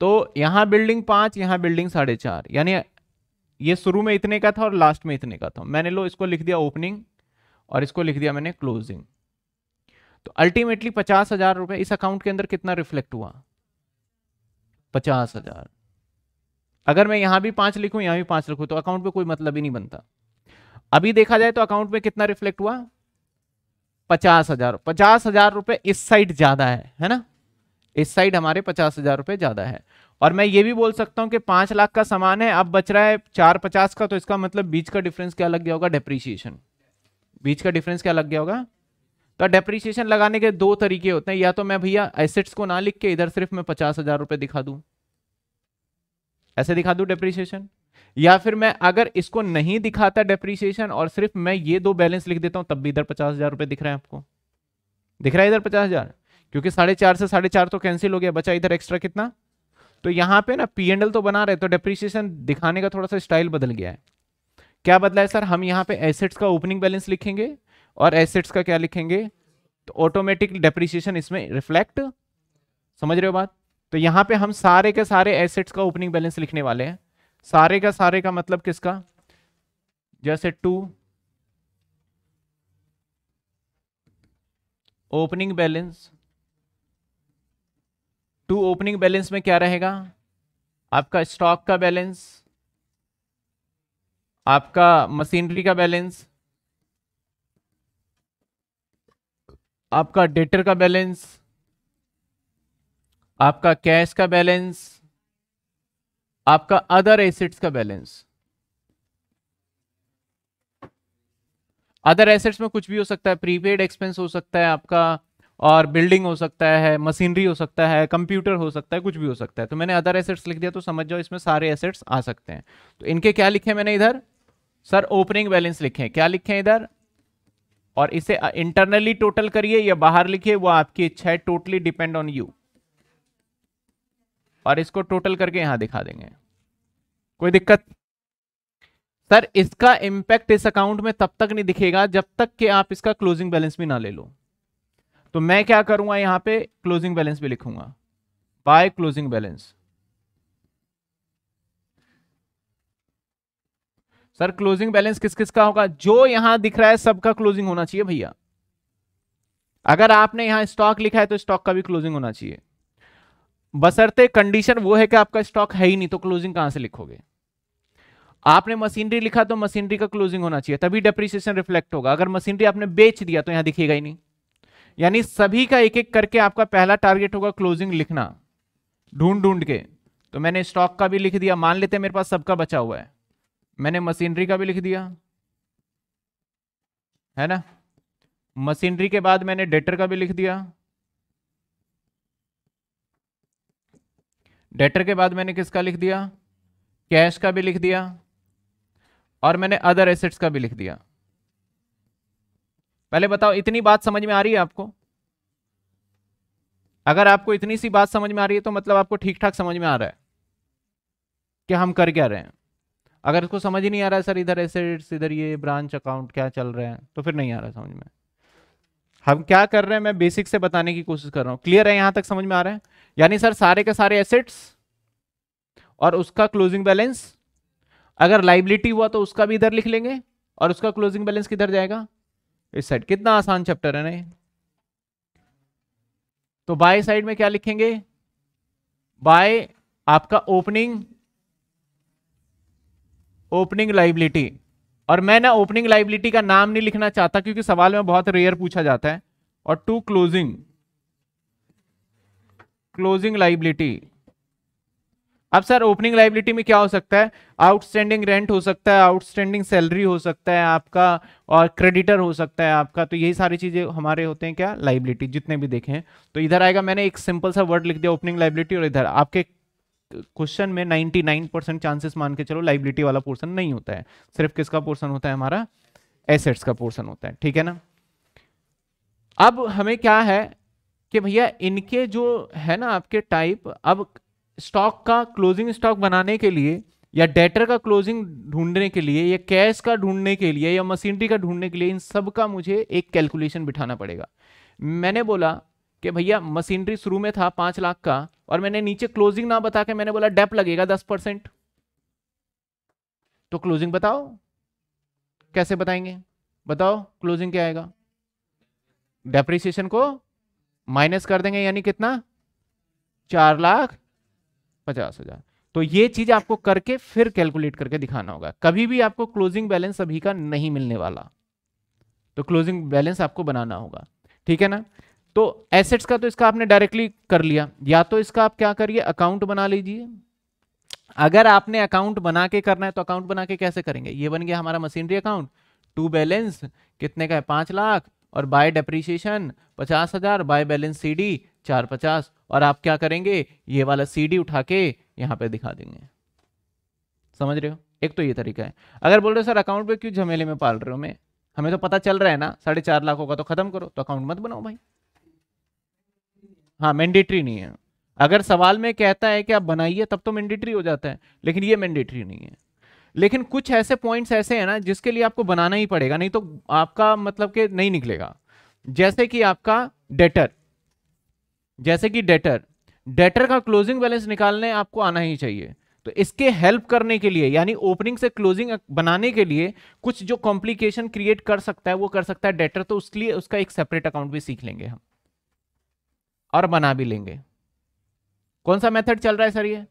तो यहां बिल्डिंग पांच यहां बिल्डिंग साढ़े चार यानी ये शुरू में इतने का था और लास्ट में इतने का था मैंने लो इसको लिख दिया ओपनिंग और इसको लिख दिया मैंने क्लोजिंग तो अल्टीमेटली पचास हजार रुपए इस अकाउंट के अंदर कितना रिफ्लेक्ट हुआ पचास हजार अगर मैं यहां भी पांच लिखूं यहां भी पांच लिखूं तो अकाउंट में कोई मतलब ही नहीं बनता अभी देखा जाए तो अकाउंट में कितना रिफ्लेक्ट हुआ पचास हजार पचास हजार रुपए इस साइड ज्यादा है है ना इस साइड हमारे पचास हजार रुपए ज्यादा है और मैं ये भी बोल सकता हूँ कि पांच लाख का सामान है अब बच रहा है चार पचास का तो इसका मतलब बीच का डिफरेंस क्या लग गया होगा डेप्रीसिएशन बीच का डिफरेंस क्या लग गया होगा तो डेप्रीसिएशन लगाने के दो तरीके होते हैं या तो मैं भैया एसेट्स को ना लिख के इधर सिर्फ मैं पचास हजार रुपये दिखा दूँ ऐसे दिखा दूँ डेप्रीसिएशन या फिर मैं अगर इसको नहीं दिखाता डेप्रिसिएशन और सिर्फ मैं ये दो बैलेंस लिख देता हूँ तब भी इधर पचास हजार रुपये दिख रहे हैं आपको दिख रहा है इधर पचास हजार क्योंकि साढ़े चार से साढ़े चार तो कैंसिल हो गया बचा इधर एक्स्ट्रा कितना तो यहां पे ना पी एंडल तो बना रहे तो डेप्रिसिएशन दिखाने का थोड़ा सा स्टाइल बदल गया है क्या बदला है सर हम यहाँ पे एसेट्स का ओपनिंग बैलेंस लिखेंगे और एसेट्स का क्या लिखेंगे तो ऑटोमेटिक डेप्रिसिएशन इसमें रिफ्लेक्ट समझ रहे हो बात तो यहाँ पे हम सारे के सारे एसेट्स का ओपनिंग बैलेंस लिखने वाले हैं सारे का सारे का मतलब किसका जैसे to opening balance to opening balance में क्या रहेगा आपका स्टॉक का बैलेंस आपका मशीनरी का बैलेंस आपका डेटर का बैलेंस आपका कैश का बैलेंस आपका अदर एसेट्स का बैलेंस अदर एसेट्स में कुछ भी हो सकता है प्रीपेड एक्सपेंस हो सकता है आपका और बिल्डिंग हो सकता है मशीनरी हो सकता है कंप्यूटर हो सकता है कुछ भी हो सकता है तो मैंने अदर एसेट्स लिख दिया तो समझ जाओ इसमें सारे एसेट्स आ सकते हैं तो इनके क्या लिखे मैंने इधर सर ओपनिंग बैलेंस लिखे क्या लिखे इधर और इसे इंटरनली टोटल करिए या बाहर लिखिए वो आपकी इच्छा है टोटली डिपेंड ऑन यू और इसको टोटल करके यहां दिखा देंगे कोई दिक्कत सर इसका इंपैक्ट इस अकाउंट में तब तक नहीं दिखेगा जब तक कि आप इसका क्लोजिंग बैलेंस भी ना ले लो तो मैं क्या करूंगा यहां पे क्लोजिंग बैलेंस भी लिखूंगा by closing balance sir closing balance किस किस का होगा जो यहां दिख रहा है सबका क्लोजिंग होना चाहिए भैया अगर आपने यहां स्टॉक लिखा है तो स्टॉक का भी क्लोजिंग होना चाहिए बसरते कंडीशन वो है कि आपका स्टॉक है ही नहीं तो क्लोजिंग कहां से लिखोगे आपने मशीनरी लिखा तो मशीनरी का क्लोजिंग होना चाहिए तभी डेप्रिसिएशन रिफ्लेक्ट होगा अगर मशीनरी आपने बेच दिया तो यहां दिखेगा ही नहीं यानी सभी का एक एक करके आपका पहला टारगेट होगा क्लोजिंग लिखना ढूंढ ढूंढ के तो मैंने स्टॉक का भी लिख दिया मान लेते हैं मेरे पास सबका बचा हुआ है मैंने मशीनरी का भी लिख दिया है ना मशीनरी के बाद मैंने डेटर का भी लिख दिया डेटर के बाद मैंने किसका लिख दिया कैश का भी लिख दिया और मैंने अदर एसेट्स का भी लिख दिया पहले बताओ इतनी बात समझ में आ रही है आपको अगर आपको इतनी सी बात समझ में आ रही है तो मतलब आपको ठीक ठाक समझ में आ रहा है कि हम कर क्या रहे हैं अगर इसको समझ ही नहीं आ रहा है सर इधर एसेट्स इधर ये ब्रांच अकाउंट क्या चल रहे हैं तो फिर नहीं आ रहा समझ में हम क्या कर रहे हैं मैं बेसिक से बताने की कोशिश कर रहा हूँ क्लियर है यहां तक समझ में आ रहा है यानी सर सारे के सारे एसेट्स और उसका क्लोजिंग बैलेंस अगर लाइबिलिटी हुआ तो उसका भी इधर लिख लेंगे और उसका क्लोजिंग बैलेंस किधर जाएगा इस साइड कितना आसान चैप्टर है ना तो बाय साइड में क्या लिखेंगे बाय आपका ओपनिंग ओपनिंग लाइबिलिटी और मैं ना ओपनिंग लाइबिलिटी का नाम नहीं लिखना चाहता क्योंकि सवाल में बहुत रेयर पूछा जाता है और टू क्लोजिंग क्लोजिंग लाइबिलिटी अब सर ओपनिंग लाइबिलिटी में क्या हो सकता है आउटस्टैंडिंग रेंट हो सकता है आउटस्टैंडिंग सैलरी हो सकता है आपका और क्रेडिटर हो सकता है आपका तो यही सारी चीज़ें हमारे होते हैं क्या लाइबिलिटी जितने भी देखें तो इधर आएगा मैंने एक सिंपल सा वर्ड लिख दिया ओपनिंग लाइबिलिटी और इधर आपके क्वेश्चन में नाइनटी परसेंट चांसेस मान के चलो लाइबिलिटी वाला पोर्सन नहीं होता है सिर्फ किसका पोर्सन होता है हमारा एसेट्स का पोर्सन होता है ठीक है ना अब हमें क्या है कि भैया इनके जो है ना आपके टाइप अब स्टॉक का क्लोजिंग स्टॉक बनाने के लिए या डेटर का क्लोजिंग ढूंढने के लिए या कैश का ढूंढने के लिए या मशीनरी का ढूंढने के लिए इन सब का मुझे एक कैलकुलेशन बिठाना पड़ेगा मैंने बोला कि भैया मशीनरी शुरू में था पांच लाख का और मैंने नीचे क्लोजिंग ना बता के मैंने बोला डेप लगेगा दस परसेंट तो क्लोजिंग बताओ कैसे बताएंगे बताओ क्लोजिंग क्या आएगा डेप्रिसिएशन को माइनस कर देंगे यानी कितना चार लाख पचास हजार तो ये चीज आपको करके फिर कैलकुलेट करके दिखाना होगा कभी भी आपको क्लोजिंग बैलेंस अभी का नहीं मिलने वाला तो क्लोजिंग बैलेंस आपको बनाना होगा ठीक है ना तो एसेट्स का तो इसका आपने डायरेक्टली कर लिया या तो इसका आप क्या करिए अकाउंट बना लीजिए अगर आपने अकाउंट बना के करना है तो अकाउंट बना के कैसे करेंगे ये बन गया हमारा मशीनरी अकाउंट टू बैलेंस कितने का है पांच लाख और बाय डेप्रीशिएशन पचास हजार बाय बैलेंस सीडी चार पचास और आप क्या करेंगे ये वाला सीडी उठा के यहाँ पे दिखा देंगे समझ रहे हो एक तो ये तरीका है अगर बोल रहे हो सर अकाउंट पे क्यों झमेले में पाल रहे हो मैं हमें तो पता चल रहा है ना साढ़े चार लाखों का तो खत्म करो तो अकाउंट मत बनाओ भाई हाँ मैंडेटरी नहीं है अगर सवाल में कहता है कि आप बनाइए तब तो मैंडेटरी हो जाता है लेकिन ये मैंडेटरी नहीं है लेकिन कुछ ऐसे पॉइंट्स ऐसे हैं ना जिसके लिए आपको बनाना ही पड़ेगा नहीं तो आपका मतलब कि नहीं निकलेगा जैसे कि आपका डेटर जैसे कि डेटर डेटर का क्लोजिंग बैलेंस निकालने आपको आना ही चाहिए तो इसके हेल्प करने के लिए यानी ओपनिंग से क्लोजिंग बनाने के लिए कुछ जो कॉम्प्लिकेशन क्रिएट कर सकता है वो कर सकता है डेटर तो उसके लिए उसका एक सेपरेट अकाउंट भी सीख लेंगे हम और बना भी लेंगे कौन सा मेथड चल रहा है सर ये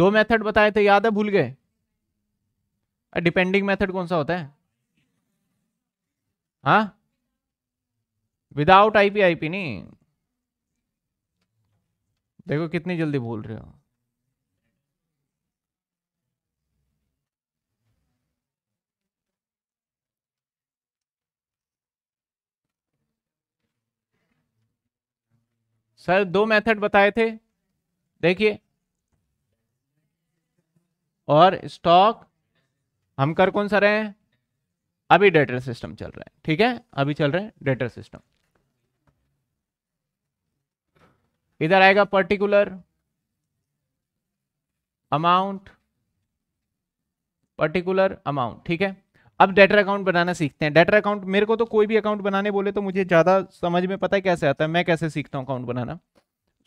दो मेथड बताए थे याद है भूल गए डिपेंडिंग मेथड कौन सा होता है हा विदाउट आईपी आईपी नहीं देखो कितनी जल्दी भूल रहे हो सर दो मेथड बताए थे देखिए और स्टॉक हम कर कौन सा रहे हैं अभी डेटर सिस्टम चल रहा है ठीक है अभी चल रहा है डेटर सिस्टम इधर आएगा पर्टिकुलर अमाउंट पर्टिकुलर अमाउंट ठीक है अब डेटर अकाउंट बनाना सीखते हैं डेटर अकाउंट मेरे को तो कोई भी अकाउंट बनाने बोले तो मुझे ज़्यादा समझ में पता है कैसे आता है मैं कैसे सीखता हूं अकाउंट बनाना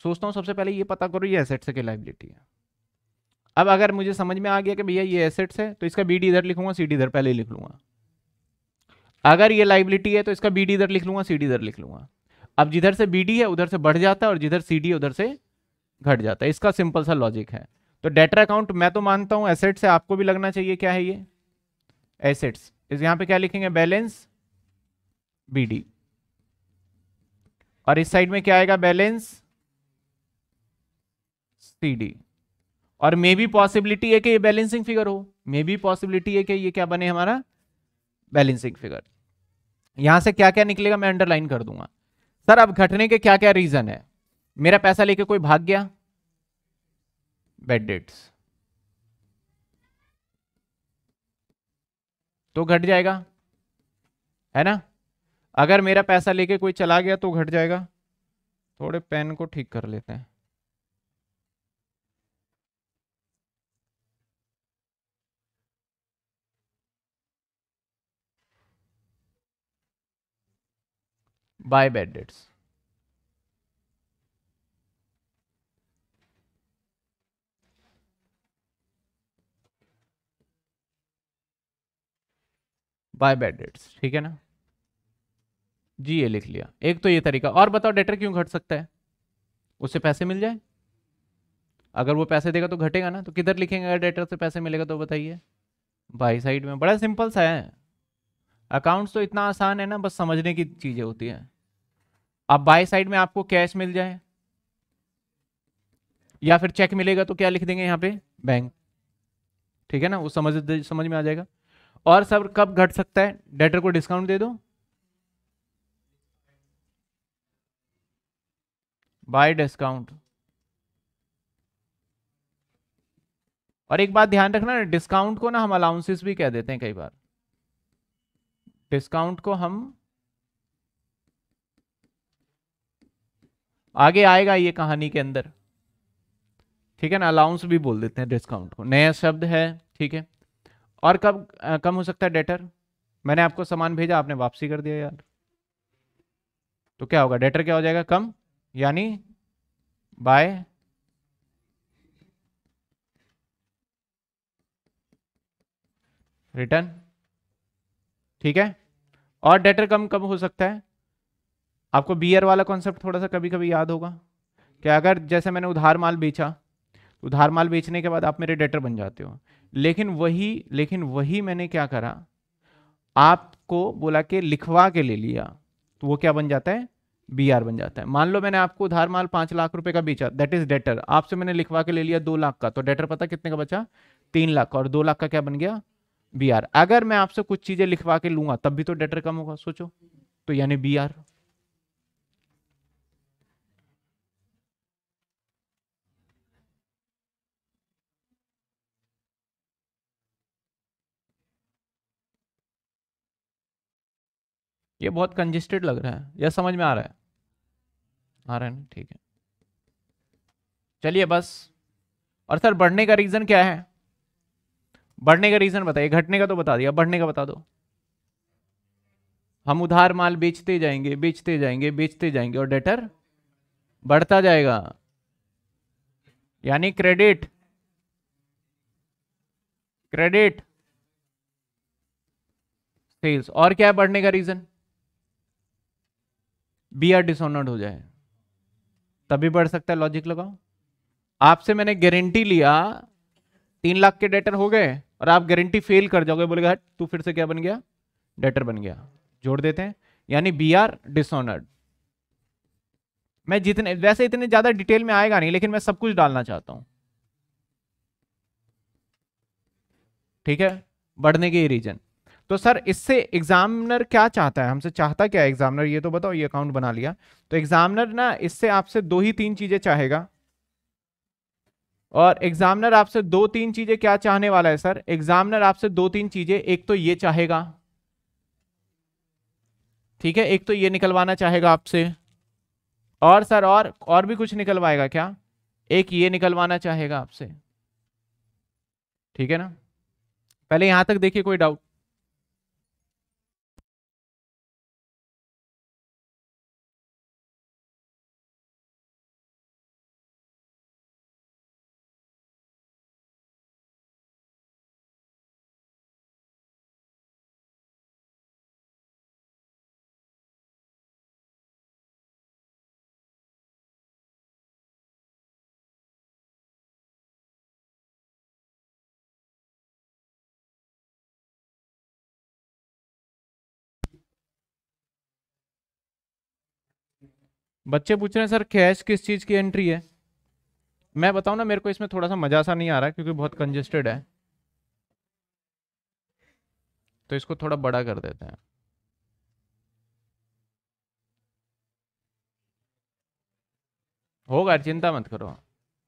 सोचता हूं सबसे पहले ये पता करो ये एसेट्स की लाइबिलिटी है अब अगर मुझे समझ में आ गया कि भैया ये एसेट्स है तो इसका बी डी इधर लिखूंगा सी डी इधर पहले लिख लूंगा अगर ये लाइबिलिटी है तो इसका बी डी इधर लिख लूंगा सी डी इधर लिख लूंगा अब जिधर से बी है उधर से बढ़ जाता है और जिधर सी है उधर से घट जाता है इसका सिंपल सा लॉजिक है तो डेटर अकाउंट मैं तो मानता हूं एसेट्स है आपको भी लगना चाहिए क्या है ये एसेट्स इस यहां पे क्या लिखेंगे बैलेंस बी और इस साइड में क्या आएगा बैलेंस सी और मे बी पॉसिबिलिटी है कि ये बैलेंसिंग फिगर हो मे बी पॉसिबिलिटी है कि ये क्या बने हमारा बैलेंसिंग फिगर यहां से क्या क्या निकलेगा मैं अंडरलाइन कर दूंगा सर अब घटने के क्या क्या रीजन है मेरा पैसा लेके कोई भाग गया बेड डेट्स तो घट जाएगा है ना अगर मेरा पैसा लेके कोई चला गया तो घट जाएगा थोड़े पेन को ठीक कर लेते हैं by bad debts. By bad ठीक है ना जी ये लिख लिया एक तो ये तरीका और बताओ डेटर क्यों घट सकता है उससे पैसे मिल जाए अगर वो पैसे देगा तो घटेगा ना तो किधर लिखेंगे अगर डेटर से पैसे मिलेगा तो बताइए बाई साइड में बड़ा सिंपल सा है अकाउंट्स तो इतना आसान है ना बस समझने की चीज़ें होती हैं अब बाय साइड में आपको कैश मिल जाए या फिर चेक मिलेगा तो क्या लिख देंगे यहां पे बैंक ठीक है ना वो समझ समझ में आ जाएगा और सब कब घट सकता है डेटर को डिस्काउंट दे दो बाय डिस्काउंट और एक बात ध्यान रखना डिस्काउंट को ना हम अलाउंसेस भी कह देते हैं कई बार डिस्काउंट को हम आगे आएगा ये कहानी के अंदर ठीक है ना अलाउंस भी बोल देते हैं डिस्काउंट को नया शब्द है ठीक है और कब आ, कम हो सकता है डेटर मैंने आपको सामान भेजा आपने वापसी कर दिया यार तो क्या होगा डेटर क्या हो जाएगा कम यानी बाय रिटर्न ठीक है और डेटर कम कब हो सकता है आपको बीयर वाला कॉन्सेप्ट थोड़ा सा कभी कभी याद होगा कि अगर जैसे मैंने उधार माल बेचा उधार माल बेचने के बाद आप मेरे डेटर बन जाते हो लेकिन वही लेकिन वही मैंने क्या करा आपको बोला के लिखवा के ले लिया तो वो क्या बन जाता है बी आर बन जाता है मान लो मैंने आपको उधार माल पाँच लाख रुपए का बेचा दैट इज डेटर आपसे मैंने लिखवा के ले लिया दो लाख का तो डेटर पता कितने का बचा तीन लाख और दो लाख का क्या बन गया बी आर अगर मैं आपसे कुछ चीज़ें लिखवा के लूंगा तब भी तो डेटर कम होगा सोचो तो यानी बी आर ये बहुत कंजेस्टेड लग रहा है यह समझ में आ रहा है आ रहा है ना ठीक है चलिए बस और सर बढ़ने का रीज़न क्या है बढ़ने का रीज़न बताइए घटने का तो बता दिया बढ़ने का बता दो हम उधार माल बेचते जाएंगे बेचते जाएंगे बेचते जाएंगे और डेटर बढ़ता जाएगा यानी क्रेडिट क्रेडिट सेल्स और क्या है बढ़ने का रीज़न बी आर डिसऑनर्ड हो जाए तभी बढ़ सकता है लॉजिक लगाओ आपसे मैंने गारंटी लिया तीन लाख के डेटर हो गए और आप गारंटी फेल कर जाओगे बोलेगा हट तू फिर से क्या बन गया डेटर बन गया जोड़ देते हैं यानी बी आर डिसऑनर्ड मैं जितने वैसे इतने ज्यादा डिटेल में आएगा नहीं लेकिन मैं सब कुछ डालना चाहता हूं ठीक है बढ़ने के रीजन तो सर इससे एग्जामिनर क्या चाहता है हमसे चाहता क्या है एग्जामिनर ये तो बताओ ये अकाउंट बना लिया तो एग्जामिनर ना इससे आपसे दो ही तीन चीज़ें चाहेगा और एग्जामिनर आपसे दो तीन चीज़ें क्या चाहने वाला है सर एग्जामिनर आपसे दो तीन चीज़ें एक तो ये चाहेगा ठीक है एक तो ये निकलवाना चाहेगा आपसे और सर और और भी कुछ निकलवाएगा क्या एक ये निकलवाना चाहेगा आपसे ठीक है ना पहले यहां तक देखिए कोई डाउट बच्चे पूछ रहे हैं सर कैश किस चीज़ की एंट्री है मैं बताऊँ ना मेरे को इसमें थोड़ा सा मज़ा सा नहीं आ रहा क्योंकि बहुत कंजेस्टेड है तो इसको थोड़ा बड़ा कर देते हैं होगा चिंता मत करो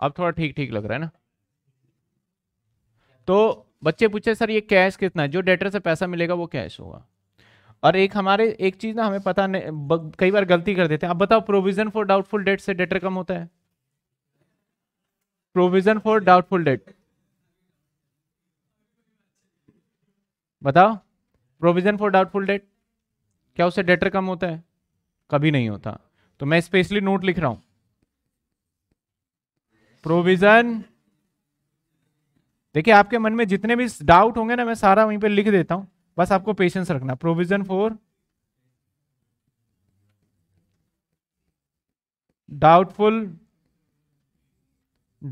अब थोड़ा ठीक ठीक लग रहा है ना तो बच्चे पूछे सर ये कैश कितना है जो डेटर से पैसा मिलेगा वो कैश होगा और एक हमारे एक चीज ना हमें पता नहीं कई बार गलती कर देते हैं अब बताओ प्रोविजन फॉर डाउटफुल डेट से डेटर कम होता है प्रोविजन फॉर डाउटफुल डेट बताओ प्रोविजन फॉर डाउटफुल डेट क्या उससे डेटर कम होता है कभी नहीं होता तो मैं स्पेशली नोट लिख रहा हूं प्रोविजन देखिए आपके मन में जितने भी डाउट होंगे ना मैं सारा वहीं पे लिख देता हूं बस आपको पेशेंस रखना प्रोविजन फॉर डाउटफुल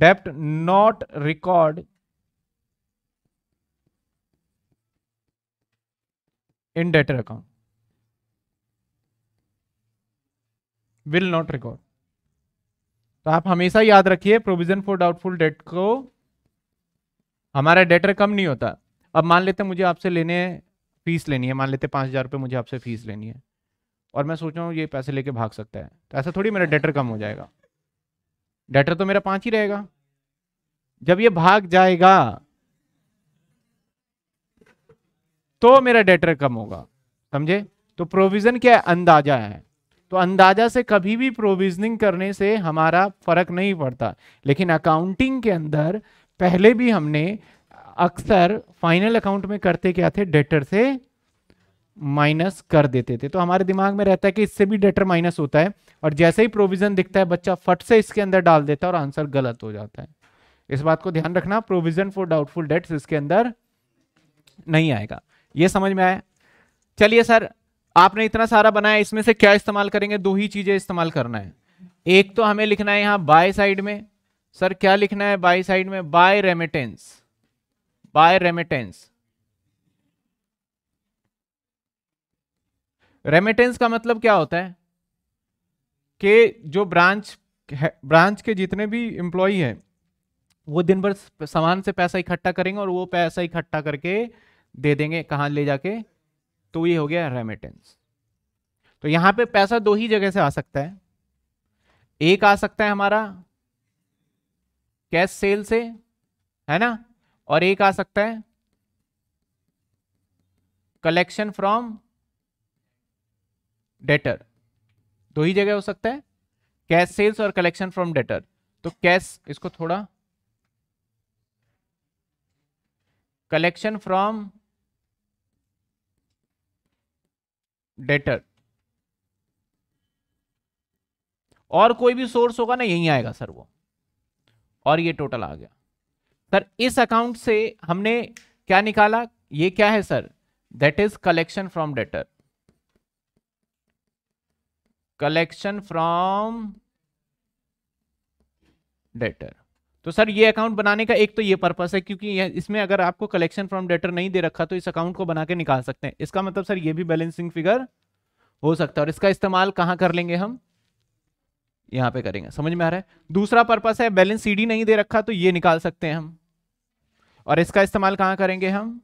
डेप्ट not record in debtor account will not record तो आप हमेशा याद रखिए प्रोविजन फॉर डाउटफुल डेट को हमारा डेटर कम नहीं होता अब मान लेते मुझे आपसे लेने फीस लेनी है मान लेते पाँच हज़ार रुपये मुझे आपसे फ़ीस लेनी है और मैं सोच रहा हूँ ये पैसे लेके भाग सकता है तो ऐसा थोड़ी मेरा डेटर कम हो जाएगा डेटर तो मेरा पाँच ही रहेगा जब ये भाग जाएगा तो मेरा डेटर कम होगा समझे तो प्रोविज़न क्या है अंदाजा है तो अंदाजा से कभी भी प्रोविजनिंग करने से हमारा फर्क नहीं पड़ता लेकिन अकाउंटिंग के अंदर पहले भी हमने अक्सर फाइनल अकाउंट में करते क्या थे डेटर से माइनस कर देते थे तो हमारे दिमाग में रहता है कि इससे भी डेटर माइनस होता है और जैसे ही प्रोविजन दिखता है बच्चा फट से इसके अंदर डाल देता है और आंसर गलत हो जाता है इस बात को ध्यान रखना प्रोविजन फॉर डाउटफुल डेट्स इसके अंदर नहीं आएगा यह समझ में आया चलिए सर आपने इतना सारा बनाया इसमें से क्या इस्तेमाल करेंगे दो ही चीजें इस्तेमाल करना है एक तो हमें लिखना है यहां बाय साइड में सर क्या लिखना है बाय साइड में by remittance by remittance remittance का मतलब क्या होता है कि जो ब्रांच ब्रांच के जितने भी एम्प्लॉ हैं वो दिन भर सामान से पैसा इकट्ठा करेंगे और वो पैसा इकट्ठा करके दे देंगे कहाँ ले जाके तो ये हो गया रेमिटेंस तो यहाँ पे पैसा दो ही जगह से आ सकता है एक आ सकता है हमारा कैश सेल से है ना और एक आ सकता है कलेक्शन फ्रॉम डेटर दो ही जगह हो सकता है कैश सेल्स और कलेक्शन फ्रॉम डेटर तो कैश इसको थोड़ा कलेक्शन फ्रॉम डेटर और कोई भी सोर्स होगा ना यहीं आएगा सर वो और ये टोटल आ गया सर इस अकाउंट से हमने क्या निकाला ये क्या है sir that is collection from debtor collection from debtor तो सर ये अकाउंट बनाने का एक तो ये पर्पस है क्योंकि इसमें अगर आपको कलेक्शन फ्रॉम डेटर नहीं दे रखा तो इस अकाउंट को बना के निकाल सकते हैं इसका मतलब सर ये भी बैलेंसिंग फिगर हो सकता है और इसका इस्तेमाल कहां कर लेंगे हम यहां पे करेंगे समझ में आ रहा है दूसरा पर्पस है बैलेंस सीडी नहीं दे रखा तो ये निकाल सकते हैं हम और इसका इस्तेमाल कहां करेंगे हम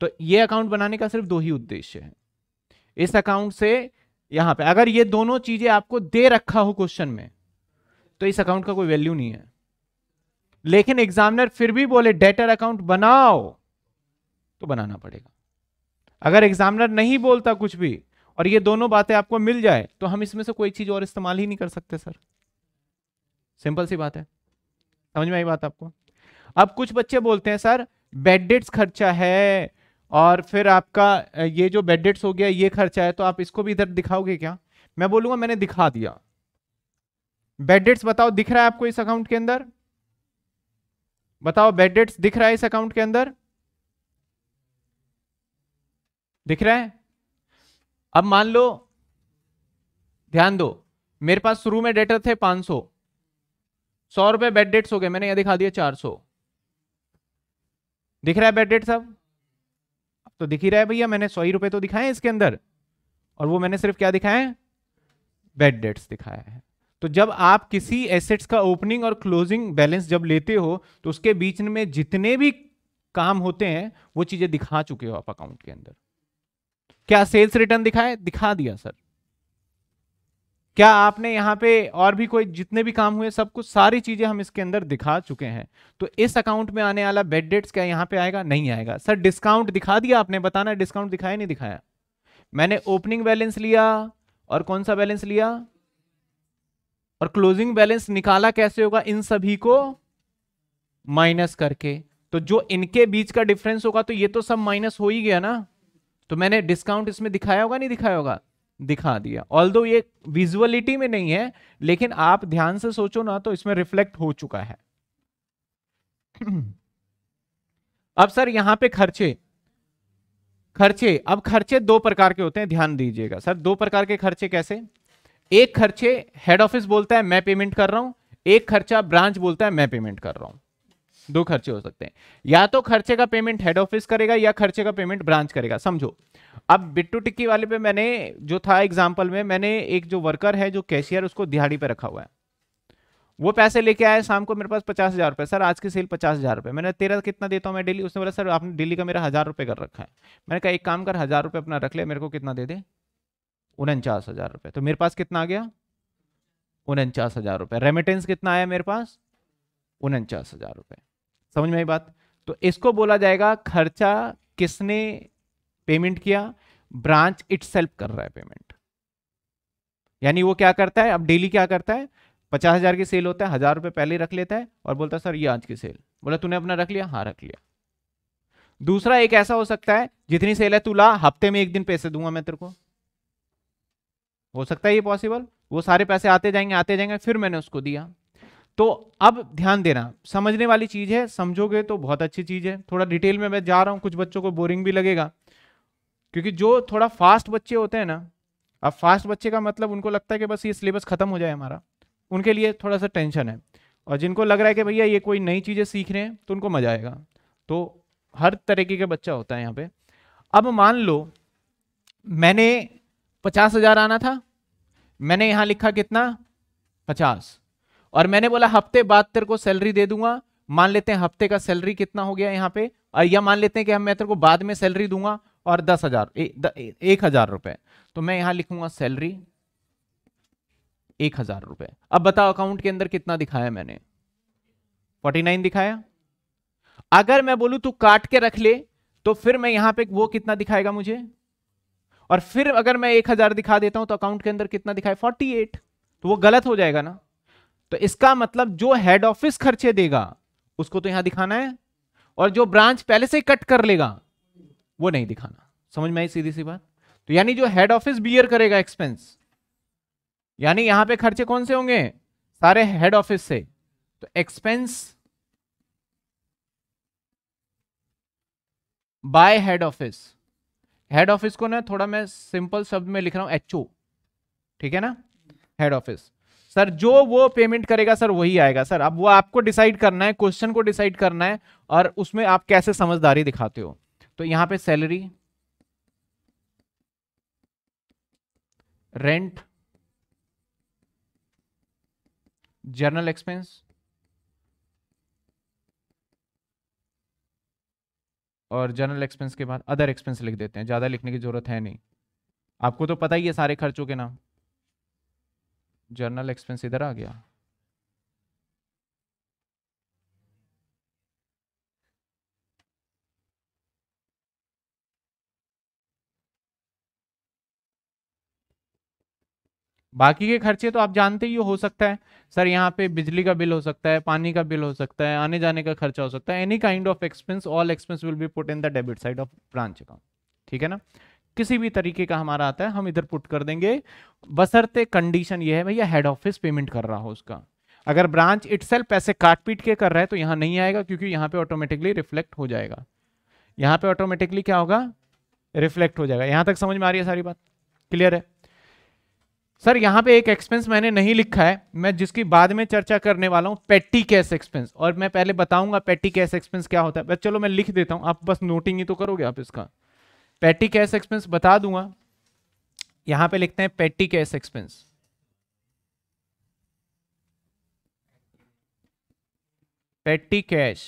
तो ये अकाउंट बनाने का सिर्फ दो ही उद्देश्य है इस अकाउंट से यहां पे अगर ये दोनों चीजें आपको दे रखा हो क्वेश्चन में तो इस अकाउंट का कोई वैल्यू नहीं है लेकिन एग्जामिनर फिर भी बोले डेटर अकाउंट बनाओ तो बनाना पड़ेगा अगर एग्जामिनर नहीं बोलता कुछ भी और ये दोनों बातें आपको मिल जाए तो हम इसमें से कोई चीज और इस्तेमाल ही नहीं कर सकते सर सिंपल सी बात है समझ में आई बात आपको अब कुछ बच्चे बोलते हैं सर बेडेट्स खर्चा है और फिर आपका ये जो बेडेट्स हो गया ये खर्चा है तो आप इसको भी इधर दिखाओगे क्या मैं बोलूंगा मैंने दिखा दिया बेडेट्स बताओ दिख रहा है आपको इस अकाउंट के अंदर बताओ बेडेट्स दिख रहा है इस अकाउंट के अंदर दिख रहा है अब मान लो ध्यान दो मेरे पास शुरू में डेटर थे सौ सौ रुपए बेड डेट्स हो गए मैंने यह दिखा दिया चार सौ दिख रहा है बेड डेट साहब तो दिख ही रहा है भैया मैंने सौ ही रुपए तो दिखाए इसके अंदर और वो मैंने सिर्फ क्या दिखाए बेड डेट्स दिखाया है तो जब आप किसी एसेट्स का ओपनिंग और क्लोजिंग बैलेंस जब लेते हो तो उसके बीच में जितने भी काम होते हैं वो चीजें दिखा चुके हो आप अकाउंट के अंदर क्या सेल्स रिटर्न दिखाए दिखा दिया सर क्या आपने यहाँ पे और भी कोई जितने भी काम हुए सब कुछ सारी चीज़ें हम इसके अंदर दिखा चुके हैं तो इस अकाउंट में आने वाला बेड डेट्स क्या यहाँ पे आएगा नहीं आएगा सर डिस्काउंट दिखा दिया आपने बताना डिस्काउंट दिखाया नहीं दिखाया मैंने ओपनिंग बैलेंस लिया और कौन सा बैलेंस लिया और क्लोजिंग बैलेंस निकाला कैसे होगा इन सभी को माइनस करके तो जो इनके बीच का डिफरेंस होगा तो ये तो सब माइनस हो ही गया ना तो मैंने डिस्काउंट इसमें दिखाया होगा नहीं दिखाया होगा दिखा दिया ऑल ये विजुअलिटी में नहीं है लेकिन आप ध्यान से सोचो ना तो इसमें रिफ्लेक्ट हो चुका है अब सर यहां पे खर्चे खर्चे अब खर्चे दो प्रकार के होते हैं ध्यान दीजिएगा सर दो प्रकार के खर्चे कैसे एक खर्चे हेड ऑफिस बोलता है मैं पेमेंट कर रहा हूं एक खर्चा ब्रांच बोलता है मैं पेमेंट कर रहा हूं दो खर्चे हो सकते हैं या तो खर्चे का पेमेंट हेड ऑफिस करेगा या खर्चे का पेमेंट ब्रांच करेगा समझो अब बिट्टू टिक्की वाले पे मैंने जो था एग्जाम्पल में मैंने एक जो वर्कर है जो कैशियर उसको दिहाड़ी पे रखा हुआ है वो पैसे लेके आया शाम को मेरे पास पचास हज़ार रुपए सर आज की सेल पचास हज़ार रुपए मैंने तेरह कितना देता हूँ मैं डेली उसने बोला सर आपने डेली का मेरा हज़ार रुपये कर रखा है मैंने कहा एक काम कर हज़ार रुपये अपना रख ले मेरे को कितना दे दे उनचास हज़ार रुपए तो मेरे पास कितना आ गया उनचास हज़ार रुपये रेमिटेंस कितना आया मेरे पास उनचास हज़ार रुपए समझ में आई बात तो इसको बोला जाएगा खर्चा किसने पेमेंट किया ब्रांच इट कर रहा है पेमेंट यानी वो क्या करता है अब डेली क्या करता है पचास हजार की सेल होता है हजार रुपये पहले रख लेता है और बोलता है सर ये आज की सेल बोला तूने अपना रख लिया हाँ रख लिया दूसरा एक ऐसा हो सकता है जितनी सेल है तू ला हफ्ते में एक दिन पैसे दूंगा मैं तेरे को हो सकता है ये पॉसिबल वो सारे पैसे आते जाएंगे आते जाएंगे फिर मैंने उसको दिया तो अब ध्यान देना समझने वाली चीज़ है समझोगे तो बहुत अच्छी चीज़ है थोड़ा डिटेल में मैं जा रहा हूँ कुछ बच्चों को बोरिंग भी लगेगा क्योंकि जो थोड़ा फास्ट बच्चे होते हैं ना अब फास्ट बच्चे का मतलब उनको लगता है कि बस ये सिलेबस ख़त्म हो जाए हमारा उनके लिए थोड़ा सा टेंशन है और जिनको लग रहा है कि भैया ये कोई नई चीज़ें सीख रहे हैं तो उनको मज़ा आएगा तो हर तरीके का बच्चा होता है यहाँ पे अब मान लो मैंने पचास हज़ार आना था मैंने यहाँ लिखा कितना पचास और मैंने बोला हफ्ते बाद तेरे को सैलरी दे दूंगा मान लेते हैं हफ्ते का सैलरी कितना हो गया यहाँ पे और या मान लेते हैं कि हम मैं तेरे को बाद में सैलरी दूंगा और दस हजार एक हजार रुपए तो मैं यहां लिखूंगा सैलरी एक हजार रुपए अब बताओ अकाउंट के अंदर कितना दिखाया मैंने फोर्टी नाइन दिखाया अगर मैं बोलू तू काट के रख ले तो फिर मैं यहां पे वो कितना दिखाएगा मुझे और फिर अगर मैं एक हजार दिखा देता हूं तो अकाउंट के अंदर कितना दिखाए फोर्टी एट तो वो गलत हो जाएगा ना तो इसका मतलब जो हेड ऑफिस खर्चे देगा उसको तो यहां दिखाना है और जो ब्रांच पहले से कट कर लेगा वो नहीं दिखाना समझ में आई सीधी सी बात तो यानी जो हेड ऑफिस बियर करेगा एक्सपेंस यानी यहां पे खर्चे कौन से होंगे सारे हेड ऑफिस से तो expense by head office head office को ना थोड़ा मैं सिंपल शब्द में लिख रहा हूं एचओ ठीक है ना हेड ऑफिस सर जो वो पेमेंट करेगा सर वही आएगा सर अब वो आपको डिसाइड करना है क्वेश्चन को डिसाइड करना है और उसमें आप कैसे समझदारी दिखाते हो तो यहां पे सैलरी रेंट जर्नल एक्सपेंस और जर्नल एक्सपेंस के बाद अदर एक्सपेंस लिख देते हैं ज़्यादा लिखने की ज़रूरत है नहीं आपको तो पता ही है सारे खर्चों के नाम जर्नल एक्सपेंस इधर आ गया बाकी के खर्चे तो आप जानते ही हो सकता है सर यहाँ पे बिजली का बिल हो सकता है पानी का बिल हो सकता है आने जाने का खर्चा हो सकता है any kind of expense all expense will be put in the debit side of branch account ठीक है ना किसी भी तरीके का हमारा आता है हम इधर पुट कर देंगे बसरते कंडीशन ये है भैया हेड ऑफिस पेमेंट कर रहा हो उसका अगर ब्रांच इट पैसे काट पीट के कर रहा है तो यहाँ नहीं आएगा क्योंकि यहाँ पे ऑटोमेटिकली रिफ्लेक्ट हो जाएगा यहाँ पे ऑटोमेटिकली क्या होगा रिफ्लेक्ट हो जाएगा यहाँ तक समझ में आ रही है सारी बात क्लियर है सर यहाँ पे एक एक्सपेंस मैंने नहीं लिखा है मैं जिसकी बाद में चर्चा करने वाला हूँ पेटी कैश एक्सपेंस और मैं पहले बताऊंगा पेटी कैश एक्सपेंस क्या होता है बस चलो मैं लिख देता हूँ आप बस नोटिंग ही तो करोगे आप इसका पेटी कैश एक्सपेंस बता दूंगा यहां पे लिखते हैं पेटी कैश एक्सपेंस पेटी कैश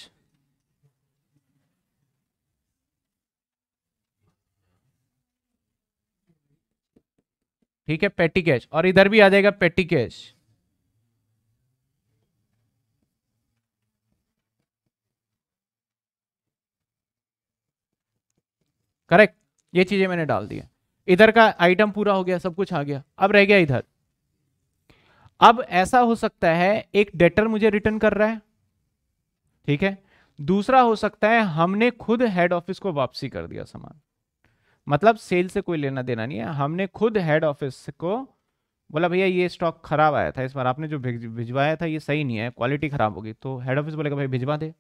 ठीक है पेटी कैश और इधर भी आ जाएगा पेटी कैश करेक्ट ये चीजें मैंने डाल दी इधर का आइटम पूरा हो गया सब कुछ आ गया अब रह गया इधर अब ऐसा हो सकता है एक डेटर मुझे रिटर्न कर रहा है ठीक है दूसरा हो सकता है हमने खुद हेड ऑफिस को वापसी कर दिया सामान मतलब सेल से कोई लेना देना नहीं है हमने खुद हेड ऑफिस को बोला भैया ये स्टॉक खराब आया था इस बार आपने जो भिजवाया था ये सही नहीं है क्वालिटी खराब होगी तो हेड ऑफिस बोलेगा भाई भिजवा दे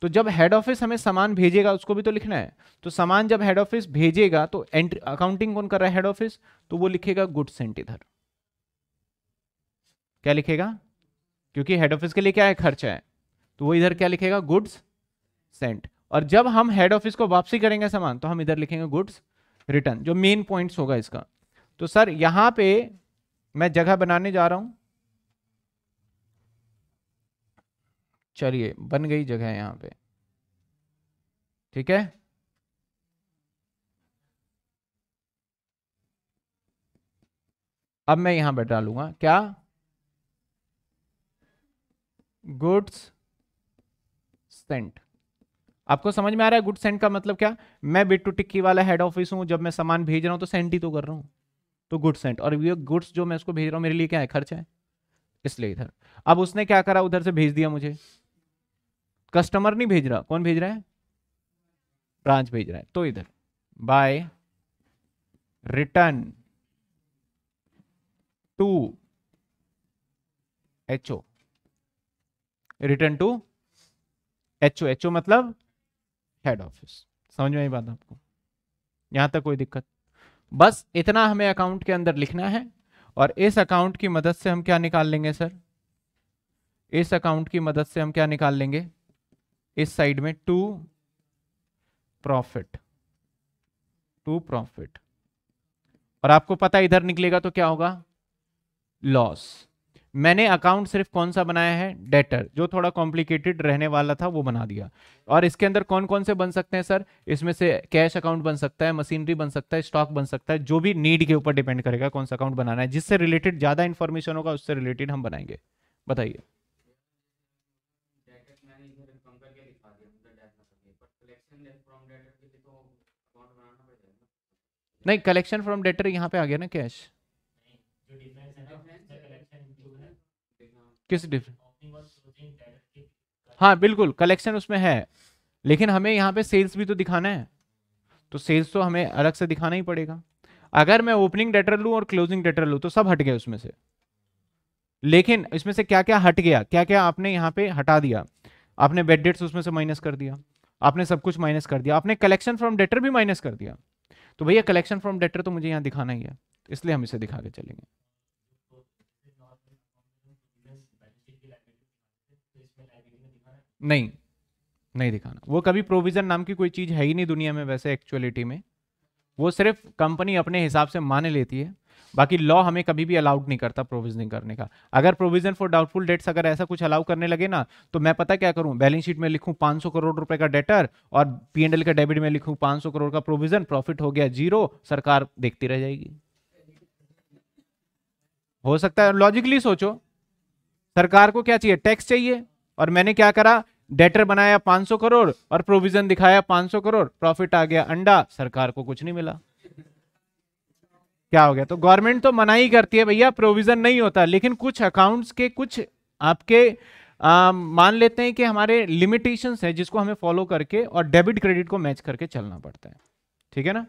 तो जब हेड ऑफिस हमें सामान भेजेगा उसको भी तो लिखना है तो सामान जब हेड ऑफिस भेजेगा तो एंट्री अकाउंटिंग कौन कर रहा है हेड ऑफिस तो वो लिखेगा गुड सेंट इधर क्या लिखेगा क्योंकि हेड ऑफिस के लिए क्या है खर्चा है तो वो इधर क्या लिखेगा गुड्स सेंट और जब हम हेड ऑफिस को वापसी करेंगे सामान तो हम इधर लिखेंगे गुड्स रिटर्न जो मेन पॉइंट्स होगा इसका तो सर यहां पे मैं जगह बनाने जा रहा हूं चलिए बन गई जगह यहां पे ठीक है अब मैं यहां बैठा लूंगा क्या गुड्स सेंट आपको समझ में आ रहा है गुड सेंट का मतलब क्या मैं बिट्टू टिक्की वाला हेड ऑफिस हूं जब मैं सामान भेज रहा हूं तो सेंट ही तो कर रहा हूं तो गुड सेंट और ये गुड्स जो मैं उसको भेज रहा हूं मेरे लिए क्या है खर्च है इसलिए इधर अब उसने क्या करा उधर से भेज दिया मुझे कस्टमर नहीं भेज रहा कौन भेज रहा है ब्रांच भेज रहा है तो इधर by return to H O return to H O H O मतलब हेड ऑफिस समझ में बात आपको यहां तक कोई दिक्कत बस इतना हमें अकाउंट के अंदर लिखना है और इस अकाउंट की मदद से हम क्या निकाल लेंगे सर इस अकाउंट की मदद से हम क्या निकाल लेंगे इस साइड में टू प्रॉफिट टू प्रॉफिट और आपको पता इधर निकलेगा तो क्या होगा लॉस मैंने अकाउंट सिर्फ कौन सा बनाया है डेटर जो थोड़ा कॉम्प्लिकेटेड रहने वाला था वो बना दिया और इसके अंदर कौन कौन से बन सकते हैं सर इसमें से कैश अकाउंट बन सकता है मशीनरी बन सकता है स्टॉक बन सकता है जो भी नीड के ऊपर डिपेंड करेगा कौन सा अकाउंट बनाना है जिससे रिलेटेड ज़्यादा इन्फॉर्मेशन होगा उससे रिलेटेड हम बनाएंगे बताइए नहीं कलेक्शन फ्रॉम डेटर यहाँ पे आ गया ना कैश किस डिफरेंस हाँ बिल्कुल कलेक्शन उसमें है लेकिन हमें यहाँ पे सेल्स भी तो दिखाना है तो सेल्स तो हमें अलग से दिखाना ही पड़ेगा अगर मैं ओपनिंग डेटर लू और क्लोजिंग डेटर लू तो सब हट गया उसमें से लेकिन इसमें से क्या क्या हट गया क्या क्या आपने यहाँ पे हटा दिया आपने बेड डेट्स उसमें से माइनस कर दिया आपने सब कुछ माइनस कर दिया आपने कलेक्शन फ्रॉम डेटर भी माइनस कर दिया तो भैया कलेक्शन फ्रॉम डेटर तो मुझे यहाँ दिखाना ही है इसलिए हम इसे दिखा के चलेंगे नहीं नहीं दिखाना वो कभी प्रोविज़न नाम की कोई चीज़ है ही नहीं दुनिया में वैसे एक्चुअलिटी में वो सिर्फ कंपनी अपने हिसाब से माने लेती है बाकी लॉ हमें कभी भी अलाउड नहीं करता प्रोविजनिंग करने का अगर प्रोविजन फॉर डाउटफुल डेट्स अगर ऐसा कुछ अलाउ करने लगे ना तो मैं पता क्या करूं बैलेंस शीट में लिखूं 500 करोड़ रुपए का डेटर और पीएनएल का डेबिट में लिखूं 500 करोड़ का प्रोविजन प्रॉफिट हो गया जीरो सरकार देखती रह जाएगी हो सकता है लॉजिकली सोचो सरकार को क्या चाहिए टैक्स चाहिए और मैंने क्या करा डेटर बनाया सौ करोड़ और प्रोविजन दिखाया सौ करोड़ प्रॉफिट आ गया अंडा सरकार को कुछ नहीं मिला क्या हो गया तो गवर्नमेंट तो मना ही करती है भैया प्रोविजन नहीं होता लेकिन कुछ अकाउंट्स के कुछ आपके आ, मान लेते हैं कि हमारे लिमिटेशंस है जिसको हमें फॉलो करके और डेबिट क्रेडिट को मैच करके चलना पड़ता है ठीक है ना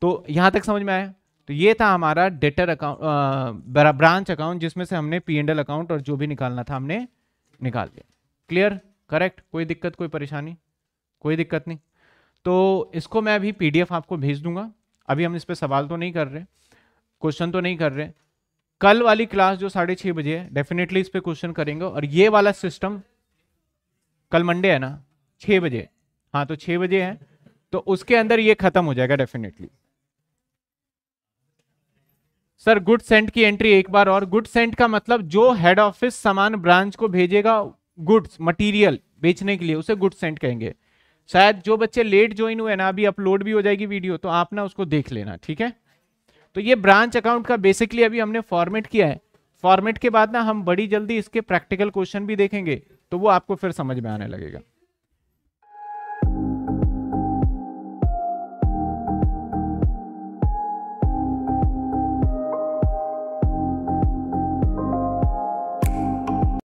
तो यहां तक समझ में आया तो ये था हमारा डेटर अकाउंट ब्रांच अकाउंट जिसमें से हमने पी एंड एल अकाउंट और जो भी निकालना था हमने निकाल लिया क्लियर करेक्ट कोई दिक्कत कोई परेशानी कोई दिक्कत नहीं तो इसको मैं अभी पीडीएफ आपको भेज दूंगा अभी हम इस पर सवाल तो नहीं कर रहे क्वेश्चन तो नहीं कर रहे कल वाली क्लास जो साढ़े छः बजे है डेफिनेटली इस पर क्वेश्चन करेंगे और ये वाला सिस्टम कल मंडे है ना छः बजे हाँ तो छः बजे है तो उसके अंदर ये खत्म हो जाएगा डेफिनेटली सर गुड सेंट की एंट्री एक बार और गुड सेंट का मतलब जो हेड ऑफिस सामान ब्रांच को भेजेगा गुड्स मटेरियल बेचने के लिए उसे गुड सेंट कहेंगे शायद जो बच्चे लेट ज्वाइन हुए ना अभी अपलोड भी हो जाएगी वीडियो तो आप ना उसको देख लेना ठीक है तो ये ब्रांच अकाउंट का बेसिकली अभी हमने फॉर्मेट किया है फॉर्मेट के बाद ना हम बड़ी जल्दी इसके प्रैक्टिकल क्वेश्चन भी देखेंगे तो वो आपको फिर समझ में आने लगेगा